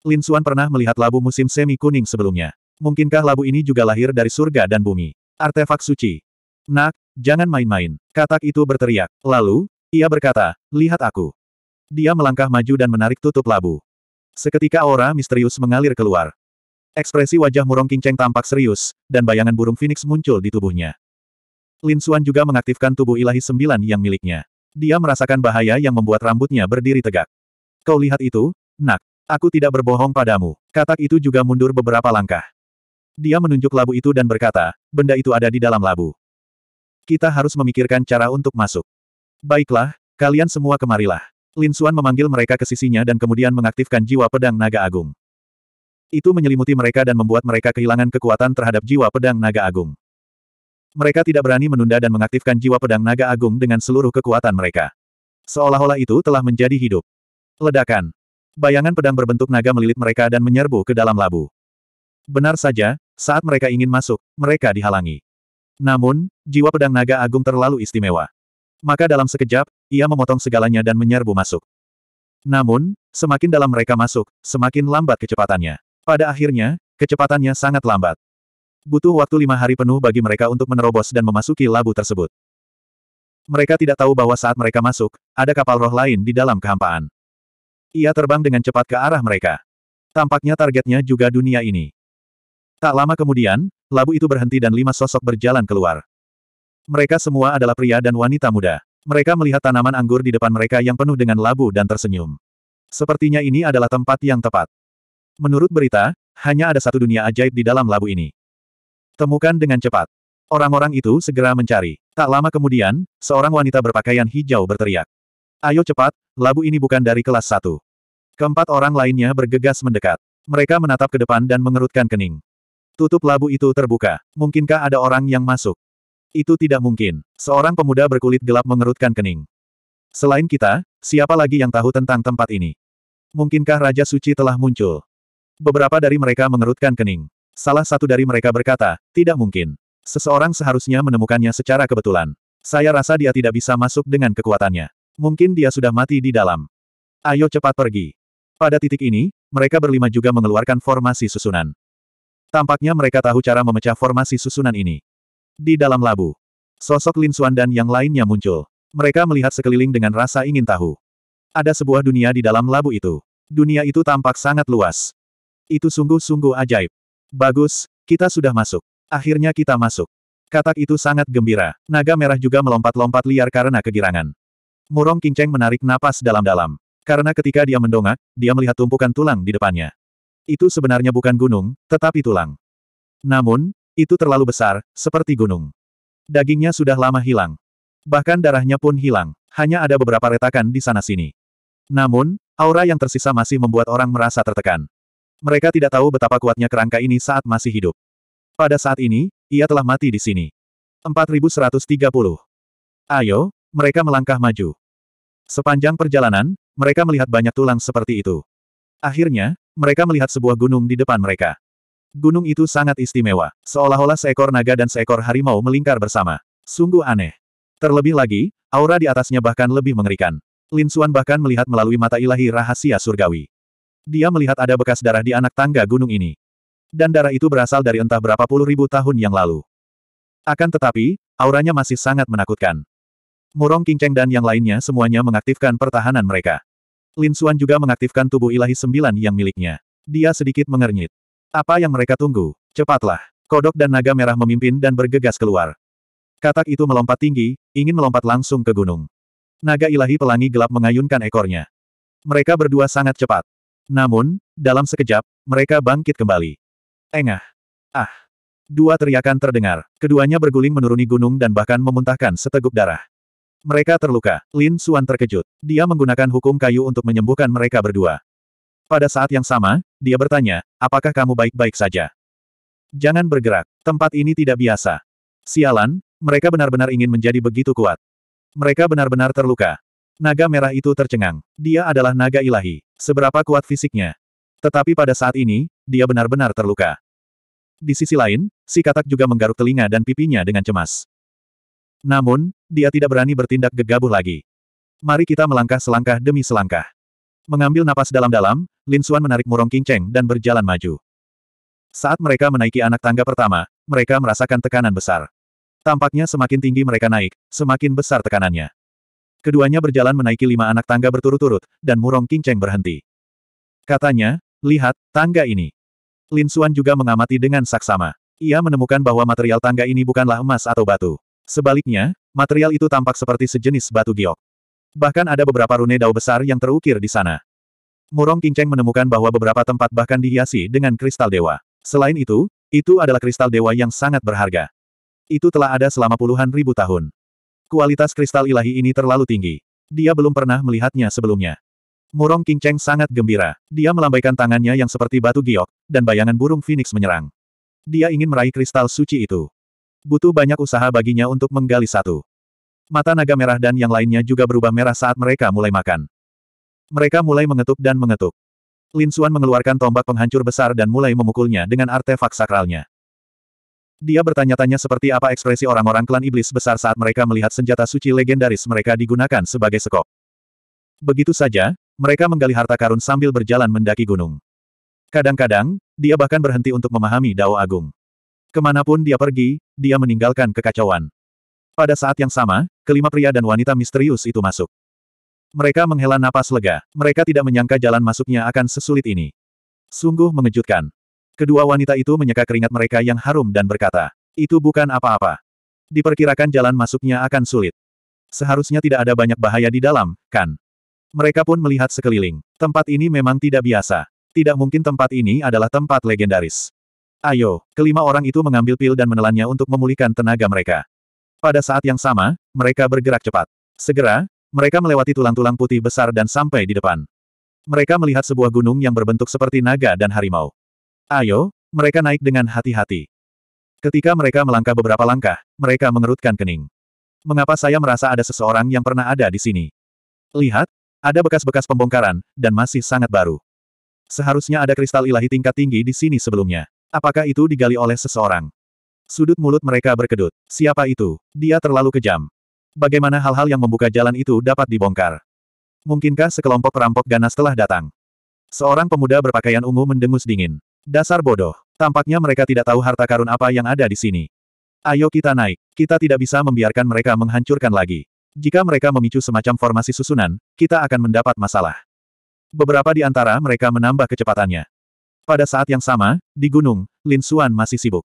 Speaker 1: Lin Xuan pernah melihat labu musim semi kuning sebelumnya. Mungkinkah labu ini juga lahir dari surga dan bumi? Artefak suci. Nak, jangan main-main, katak itu berteriak. Lalu, ia berkata, lihat aku. Dia melangkah maju dan menarik tutup labu. Seketika aura misterius mengalir keluar. Ekspresi wajah Murong Kinceng tampak serius, dan bayangan burung Phoenix muncul di tubuhnya. Lin Suan juga mengaktifkan tubuh ilahi sembilan yang miliknya. Dia merasakan bahaya yang membuat rambutnya berdiri tegak. Kau lihat itu, nak. Aku tidak berbohong padamu. Katak itu juga mundur beberapa langkah. Dia menunjuk labu itu dan berkata, benda itu ada di dalam labu. Kita harus memikirkan cara untuk masuk. Baiklah, kalian semua kemarilah. Lin Xuan memanggil mereka ke sisinya dan kemudian mengaktifkan jiwa pedang naga agung. Itu menyelimuti mereka dan membuat mereka kehilangan kekuatan terhadap jiwa pedang naga agung. Mereka tidak berani menunda dan mengaktifkan jiwa pedang naga agung dengan seluruh kekuatan mereka. Seolah-olah itu telah menjadi hidup. Ledakan. Bayangan pedang berbentuk naga melilit mereka dan menyerbu ke dalam labu. Benar saja, saat mereka ingin masuk, mereka dihalangi. Namun, jiwa pedang naga agung terlalu istimewa. Maka dalam sekejap, ia memotong segalanya dan menyerbu masuk. Namun, semakin dalam mereka masuk, semakin lambat kecepatannya. Pada akhirnya, kecepatannya sangat lambat. Butuh waktu lima hari penuh bagi mereka untuk menerobos dan memasuki labu tersebut. Mereka tidak tahu bahwa saat mereka masuk, ada kapal roh lain di dalam kehampaan. Ia terbang dengan cepat ke arah mereka. Tampaknya targetnya juga dunia ini. Tak lama kemudian, labu itu berhenti dan lima sosok berjalan keluar. Mereka semua adalah pria dan wanita muda. Mereka melihat tanaman anggur di depan mereka yang penuh dengan labu dan tersenyum. Sepertinya ini adalah tempat yang tepat. Menurut berita, hanya ada satu dunia ajaib di dalam labu ini. Temukan dengan cepat. Orang-orang itu segera mencari. Tak lama kemudian, seorang wanita berpakaian hijau berteriak. Ayo cepat, labu ini bukan dari kelas satu. Keempat orang lainnya bergegas mendekat. Mereka menatap ke depan dan mengerutkan kening. Tutup labu itu terbuka. Mungkinkah ada orang yang masuk? Itu tidak mungkin. Seorang pemuda berkulit gelap mengerutkan kening. Selain kita, siapa lagi yang tahu tentang tempat ini? Mungkinkah Raja Suci telah muncul? Beberapa dari mereka mengerutkan kening. Salah satu dari mereka berkata, tidak mungkin. Seseorang seharusnya menemukannya secara kebetulan. Saya rasa dia tidak bisa masuk dengan kekuatannya. Mungkin dia sudah mati di dalam. Ayo cepat pergi. Pada titik ini, mereka berlima juga mengeluarkan formasi susunan. Tampaknya mereka tahu cara memecah formasi susunan ini. Di dalam labu, sosok Lin Xuan dan yang lainnya muncul. Mereka melihat sekeliling dengan rasa ingin tahu. Ada sebuah dunia di dalam labu itu. Dunia itu tampak sangat luas. Itu sungguh-sungguh ajaib. Bagus, kita sudah masuk. Akhirnya kita masuk. Katak itu sangat gembira. Naga merah juga melompat-lompat liar karena kegirangan. Murong Kinceng menarik napas dalam-dalam. Karena ketika dia mendongak, dia melihat tumpukan tulang di depannya. Itu sebenarnya bukan gunung, tetapi tulang. Namun, itu terlalu besar, seperti gunung. Dagingnya sudah lama hilang. Bahkan darahnya pun hilang, hanya ada beberapa retakan di sana-sini. Namun, aura yang tersisa masih membuat orang merasa tertekan. Mereka tidak tahu betapa kuatnya kerangka ini saat masih hidup. Pada saat ini, ia telah mati di sini. 4130. Ayo, mereka melangkah maju. Sepanjang perjalanan, mereka melihat banyak tulang seperti itu. Akhirnya, mereka melihat sebuah gunung di depan mereka. Gunung itu sangat istimewa, seolah-olah seekor naga dan seekor harimau melingkar bersama. Sungguh aneh. Terlebih lagi, aura di atasnya bahkan lebih mengerikan. Lin Suan bahkan melihat melalui mata ilahi rahasia surgawi. Dia melihat ada bekas darah di anak tangga gunung ini. Dan darah itu berasal dari entah berapa puluh ribu tahun yang lalu. Akan tetapi, auranya masih sangat menakutkan. Murong King Cheng dan yang lainnya semuanya mengaktifkan pertahanan mereka. Lin Xuan juga mengaktifkan tubuh ilahi sembilan yang miliknya. Dia sedikit mengernyit. Apa yang mereka tunggu? Cepatlah. Kodok dan naga merah memimpin dan bergegas keluar. Katak itu melompat tinggi, ingin melompat langsung ke gunung. Naga ilahi pelangi gelap mengayunkan ekornya. Mereka berdua sangat cepat. Namun, dalam sekejap, mereka bangkit kembali. Engah. Ah. Dua teriakan terdengar. Keduanya berguling menuruni gunung dan bahkan memuntahkan seteguk darah. Mereka terluka. Lin Suan terkejut. Dia menggunakan hukum kayu untuk menyembuhkan mereka berdua. Pada saat yang sama, dia bertanya, apakah kamu baik-baik saja? Jangan bergerak. Tempat ini tidak biasa. Sialan, mereka benar-benar ingin menjadi begitu kuat. Mereka benar-benar terluka. Naga merah itu tercengang. Dia adalah naga ilahi. Seberapa kuat fisiknya. Tetapi pada saat ini, dia benar-benar terluka. Di sisi lain, si katak juga menggaruk telinga dan pipinya dengan cemas. Namun, dia tidak berani bertindak gegabah lagi. Mari kita melangkah selangkah demi selangkah. Mengambil napas dalam-dalam, Lin Xuan menarik murong King Cheng dan berjalan maju. Saat mereka menaiki anak tangga pertama, mereka merasakan tekanan besar. Tampaknya semakin tinggi mereka naik, semakin besar tekanannya. Keduanya berjalan menaiki lima anak tangga berturut-turut, dan Murong King Cheng berhenti. Katanya, lihat, tangga ini. Lin Xuan juga mengamati dengan saksama. Ia menemukan bahwa material tangga ini bukanlah emas atau batu. Sebaliknya, material itu tampak seperti sejenis batu giok. Bahkan ada beberapa rune dao besar yang terukir di sana. Murong Kinceng menemukan bahwa beberapa tempat bahkan dihiasi dengan kristal dewa. Selain itu, itu adalah kristal dewa yang sangat berharga. Itu telah ada selama puluhan ribu tahun. Kualitas kristal ilahi ini terlalu tinggi. Dia belum pernah melihatnya sebelumnya. Murong Kinceng sangat gembira. Dia melambaikan tangannya yang seperti batu giok, dan bayangan burung phoenix menyerang. Dia ingin meraih kristal suci itu. Butuh banyak usaha baginya untuk menggali satu. Mata naga merah dan yang lainnya juga berubah merah saat mereka mulai makan. Mereka mulai mengetuk dan mengetuk. Lin Suan mengeluarkan tombak penghancur besar dan mulai memukulnya dengan artefak sakralnya. Dia bertanya-tanya seperti apa ekspresi orang-orang klan iblis besar saat mereka melihat senjata suci legendaris mereka digunakan sebagai sekop. Begitu saja, mereka menggali harta karun sambil berjalan mendaki gunung. Kadang-kadang, dia bahkan berhenti untuk memahami Dao Agung. Kemanapun dia pergi, dia meninggalkan kekacauan. Pada saat yang sama, kelima pria dan wanita misterius itu masuk. Mereka menghela napas lega. Mereka tidak menyangka jalan masuknya akan sesulit ini. Sungguh mengejutkan. Kedua wanita itu menyeka keringat mereka yang harum dan berkata, itu bukan apa-apa. Diperkirakan jalan masuknya akan sulit. Seharusnya tidak ada banyak bahaya di dalam, kan? Mereka pun melihat sekeliling. Tempat ini memang tidak biasa. Tidak mungkin tempat ini adalah tempat legendaris. Ayo, kelima orang itu mengambil pil dan menelannya untuk memulihkan tenaga mereka. Pada saat yang sama, mereka bergerak cepat. Segera, mereka melewati tulang-tulang putih besar dan sampai di depan. Mereka melihat sebuah gunung yang berbentuk seperti naga dan harimau. Ayo, mereka naik dengan hati-hati. Ketika mereka melangkah beberapa langkah, mereka mengerutkan kening. Mengapa saya merasa ada seseorang yang pernah ada di sini? Lihat, ada bekas-bekas pembongkaran, dan masih sangat baru. Seharusnya ada kristal ilahi tingkat tinggi di sini sebelumnya. Apakah itu digali oleh seseorang? Sudut mulut mereka berkedut. Siapa itu? Dia terlalu kejam. Bagaimana hal-hal yang membuka jalan itu dapat dibongkar? Mungkinkah sekelompok perampok ganas telah datang? Seorang pemuda berpakaian ungu mendengus dingin. Dasar bodoh. Tampaknya mereka tidak tahu harta karun apa yang ada di sini. Ayo kita naik. Kita tidak bisa membiarkan mereka menghancurkan lagi. Jika mereka memicu semacam formasi susunan, kita akan mendapat masalah. Beberapa di antara mereka menambah kecepatannya. Pada saat yang sama, di gunung, Lin Xuan masih sibuk.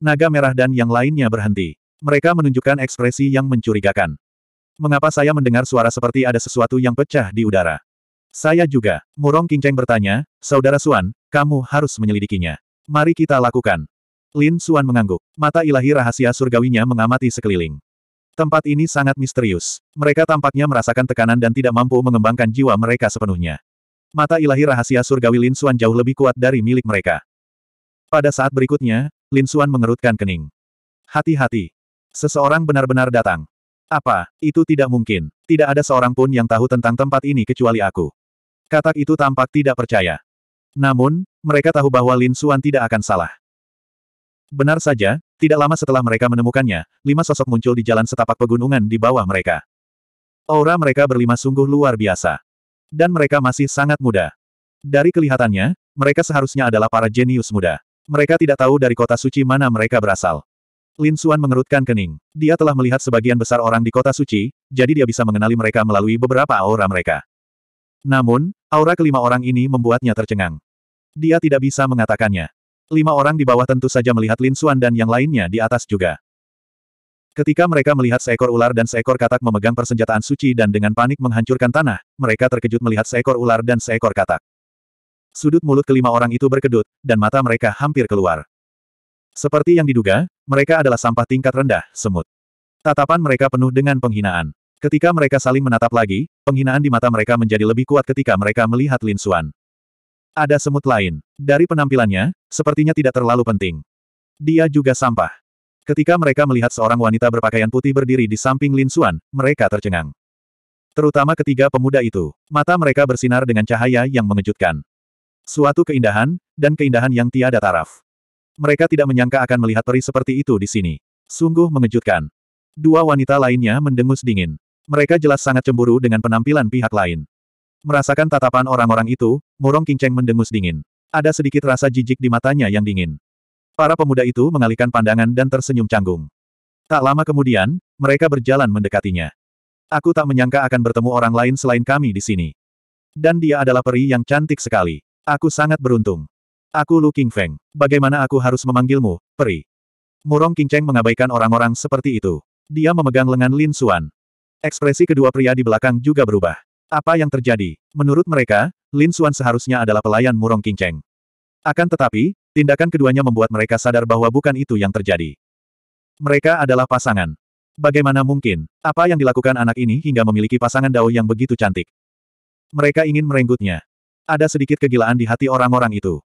Speaker 1: Naga merah dan yang lainnya berhenti. Mereka menunjukkan ekspresi yang mencurigakan. Mengapa saya mendengar suara seperti ada sesuatu yang pecah di udara? Saya juga. Murong Kingceng bertanya, Saudara Xuan, kamu harus menyelidikinya. Mari kita lakukan. Lin Xuan mengangguk. Mata ilahi rahasia surgawinya mengamati sekeliling. Tempat ini sangat misterius. Mereka tampaknya merasakan tekanan dan tidak mampu mengembangkan jiwa mereka sepenuhnya. Mata ilahi rahasia surgawi Lin Suan jauh lebih kuat dari milik mereka. Pada saat berikutnya, Lin Suan mengerutkan kening. Hati-hati. Seseorang benar-benar datang. Apa, itu tidak mungkin. Tidak ada seorang pun yang tahu tentang tempat ini kecuali aku. Katak itu tampak tidak percaya. Namun, mereka tahu bahwa Lin Suan tidak akan salah. Benar saja, tidak lama setelah mereka menemukannya, lima sosok muncul di jalan setapak pegunungan di bawah mereka. Aura mereka berlima sungguh luar biasa. Dan mereka masih sangat muda. Dari kelihatannya, mereka seharusnya adalah para jenius muda. Mereka tidak tahu dari kota suci mana mereka berasal. Lin Xuan mengerutkan kening. Dia telah melihat sebagian besar orang di kota suci, jadi dia bisa mengenali mereka melalui beberapa aura mereka. Namun, aura kelima orang ini membuatnya tercengang. Dia tidak bisa mengatakannya. Lima orang di bawah tentu saja melihat Lin Xuan dan yang lainnya di atas juga. Ketika mereka melihat seekor ular dan seekor katak memegang persenjataan suci dan dengan panik menghancurkan tanah, mereka terkejut melihat seekor ular dan seekor katak. Sudut mulut kelima orang itu berkedut, dan mata mereka hampir keluar. Seperti yang diduga, mereka adalah sampah tingkat rendah, semut. Tatapan mereka penuh dengan penghinaan. Ketika mereka saling menatap lagi, penghinaan di mata mereka menjadi lebih kuat ketika mereka melihat Lin Xuan. Ada semut lain. Dari penampilannya, sepertinya tidak terlalu penting. Dia juga sampah. Ketika mereka melihat seorang wanita berpakaian putih berdiri di samping Lin Xuan, mereka tercengang. Terutama ketiga pemuda itu, mata mereka bersinar dengan cahaya yang mengejutkan. Suatu keindahan, dan keindahan yang tiada taraf. Mereka tidak menyangka akan melihat peri seperti itu di sini. Sungguh mengejutkan. Dua wanita lainnya mendengus dingin. Mereka jelas sangat cemburu dengan penampilan pihak lain. Merasakan tatapan orang-orang itu, Murong Kinceng mendengus dingin. Ada sedikit rasa jijik di matanya yang dingin. Para pemuda itu mengalihkan pandangan dan tersenyum canggung. Tak lama kemudian, mereka berjalan mendekatinya. Aku tak menyangka akan bertemu orang lain selain kami di sini. Dan dia adalah peri yang cantik sekali. Aku sangat beruntung. Aku Lu King Feng. Bagaimana aku harus memanggilmu, peri? Murong King Cheng mengabaikan orang-orang seperti itu. Dia memegang lengan Lin Xuan. Ekspresi kedua pria di belakang juga berubah. Apa yang terjadi? Menurut mereka, Lin Xuan seharusnya adalah pelayan Murong King Cheng. Akan tetapi, Tindakan keduanya membuat mereka sadar bahwa bukan itu yang terjadi. Mereka adalah pasangan. Bagaimana mungkin, apa yang dilakukan anak ini hingga memiliki pasangan Dao yang begitu cantik? Mereka ingin merenggutnya. Ada sedikit kegilaan di hati orang-orang itu.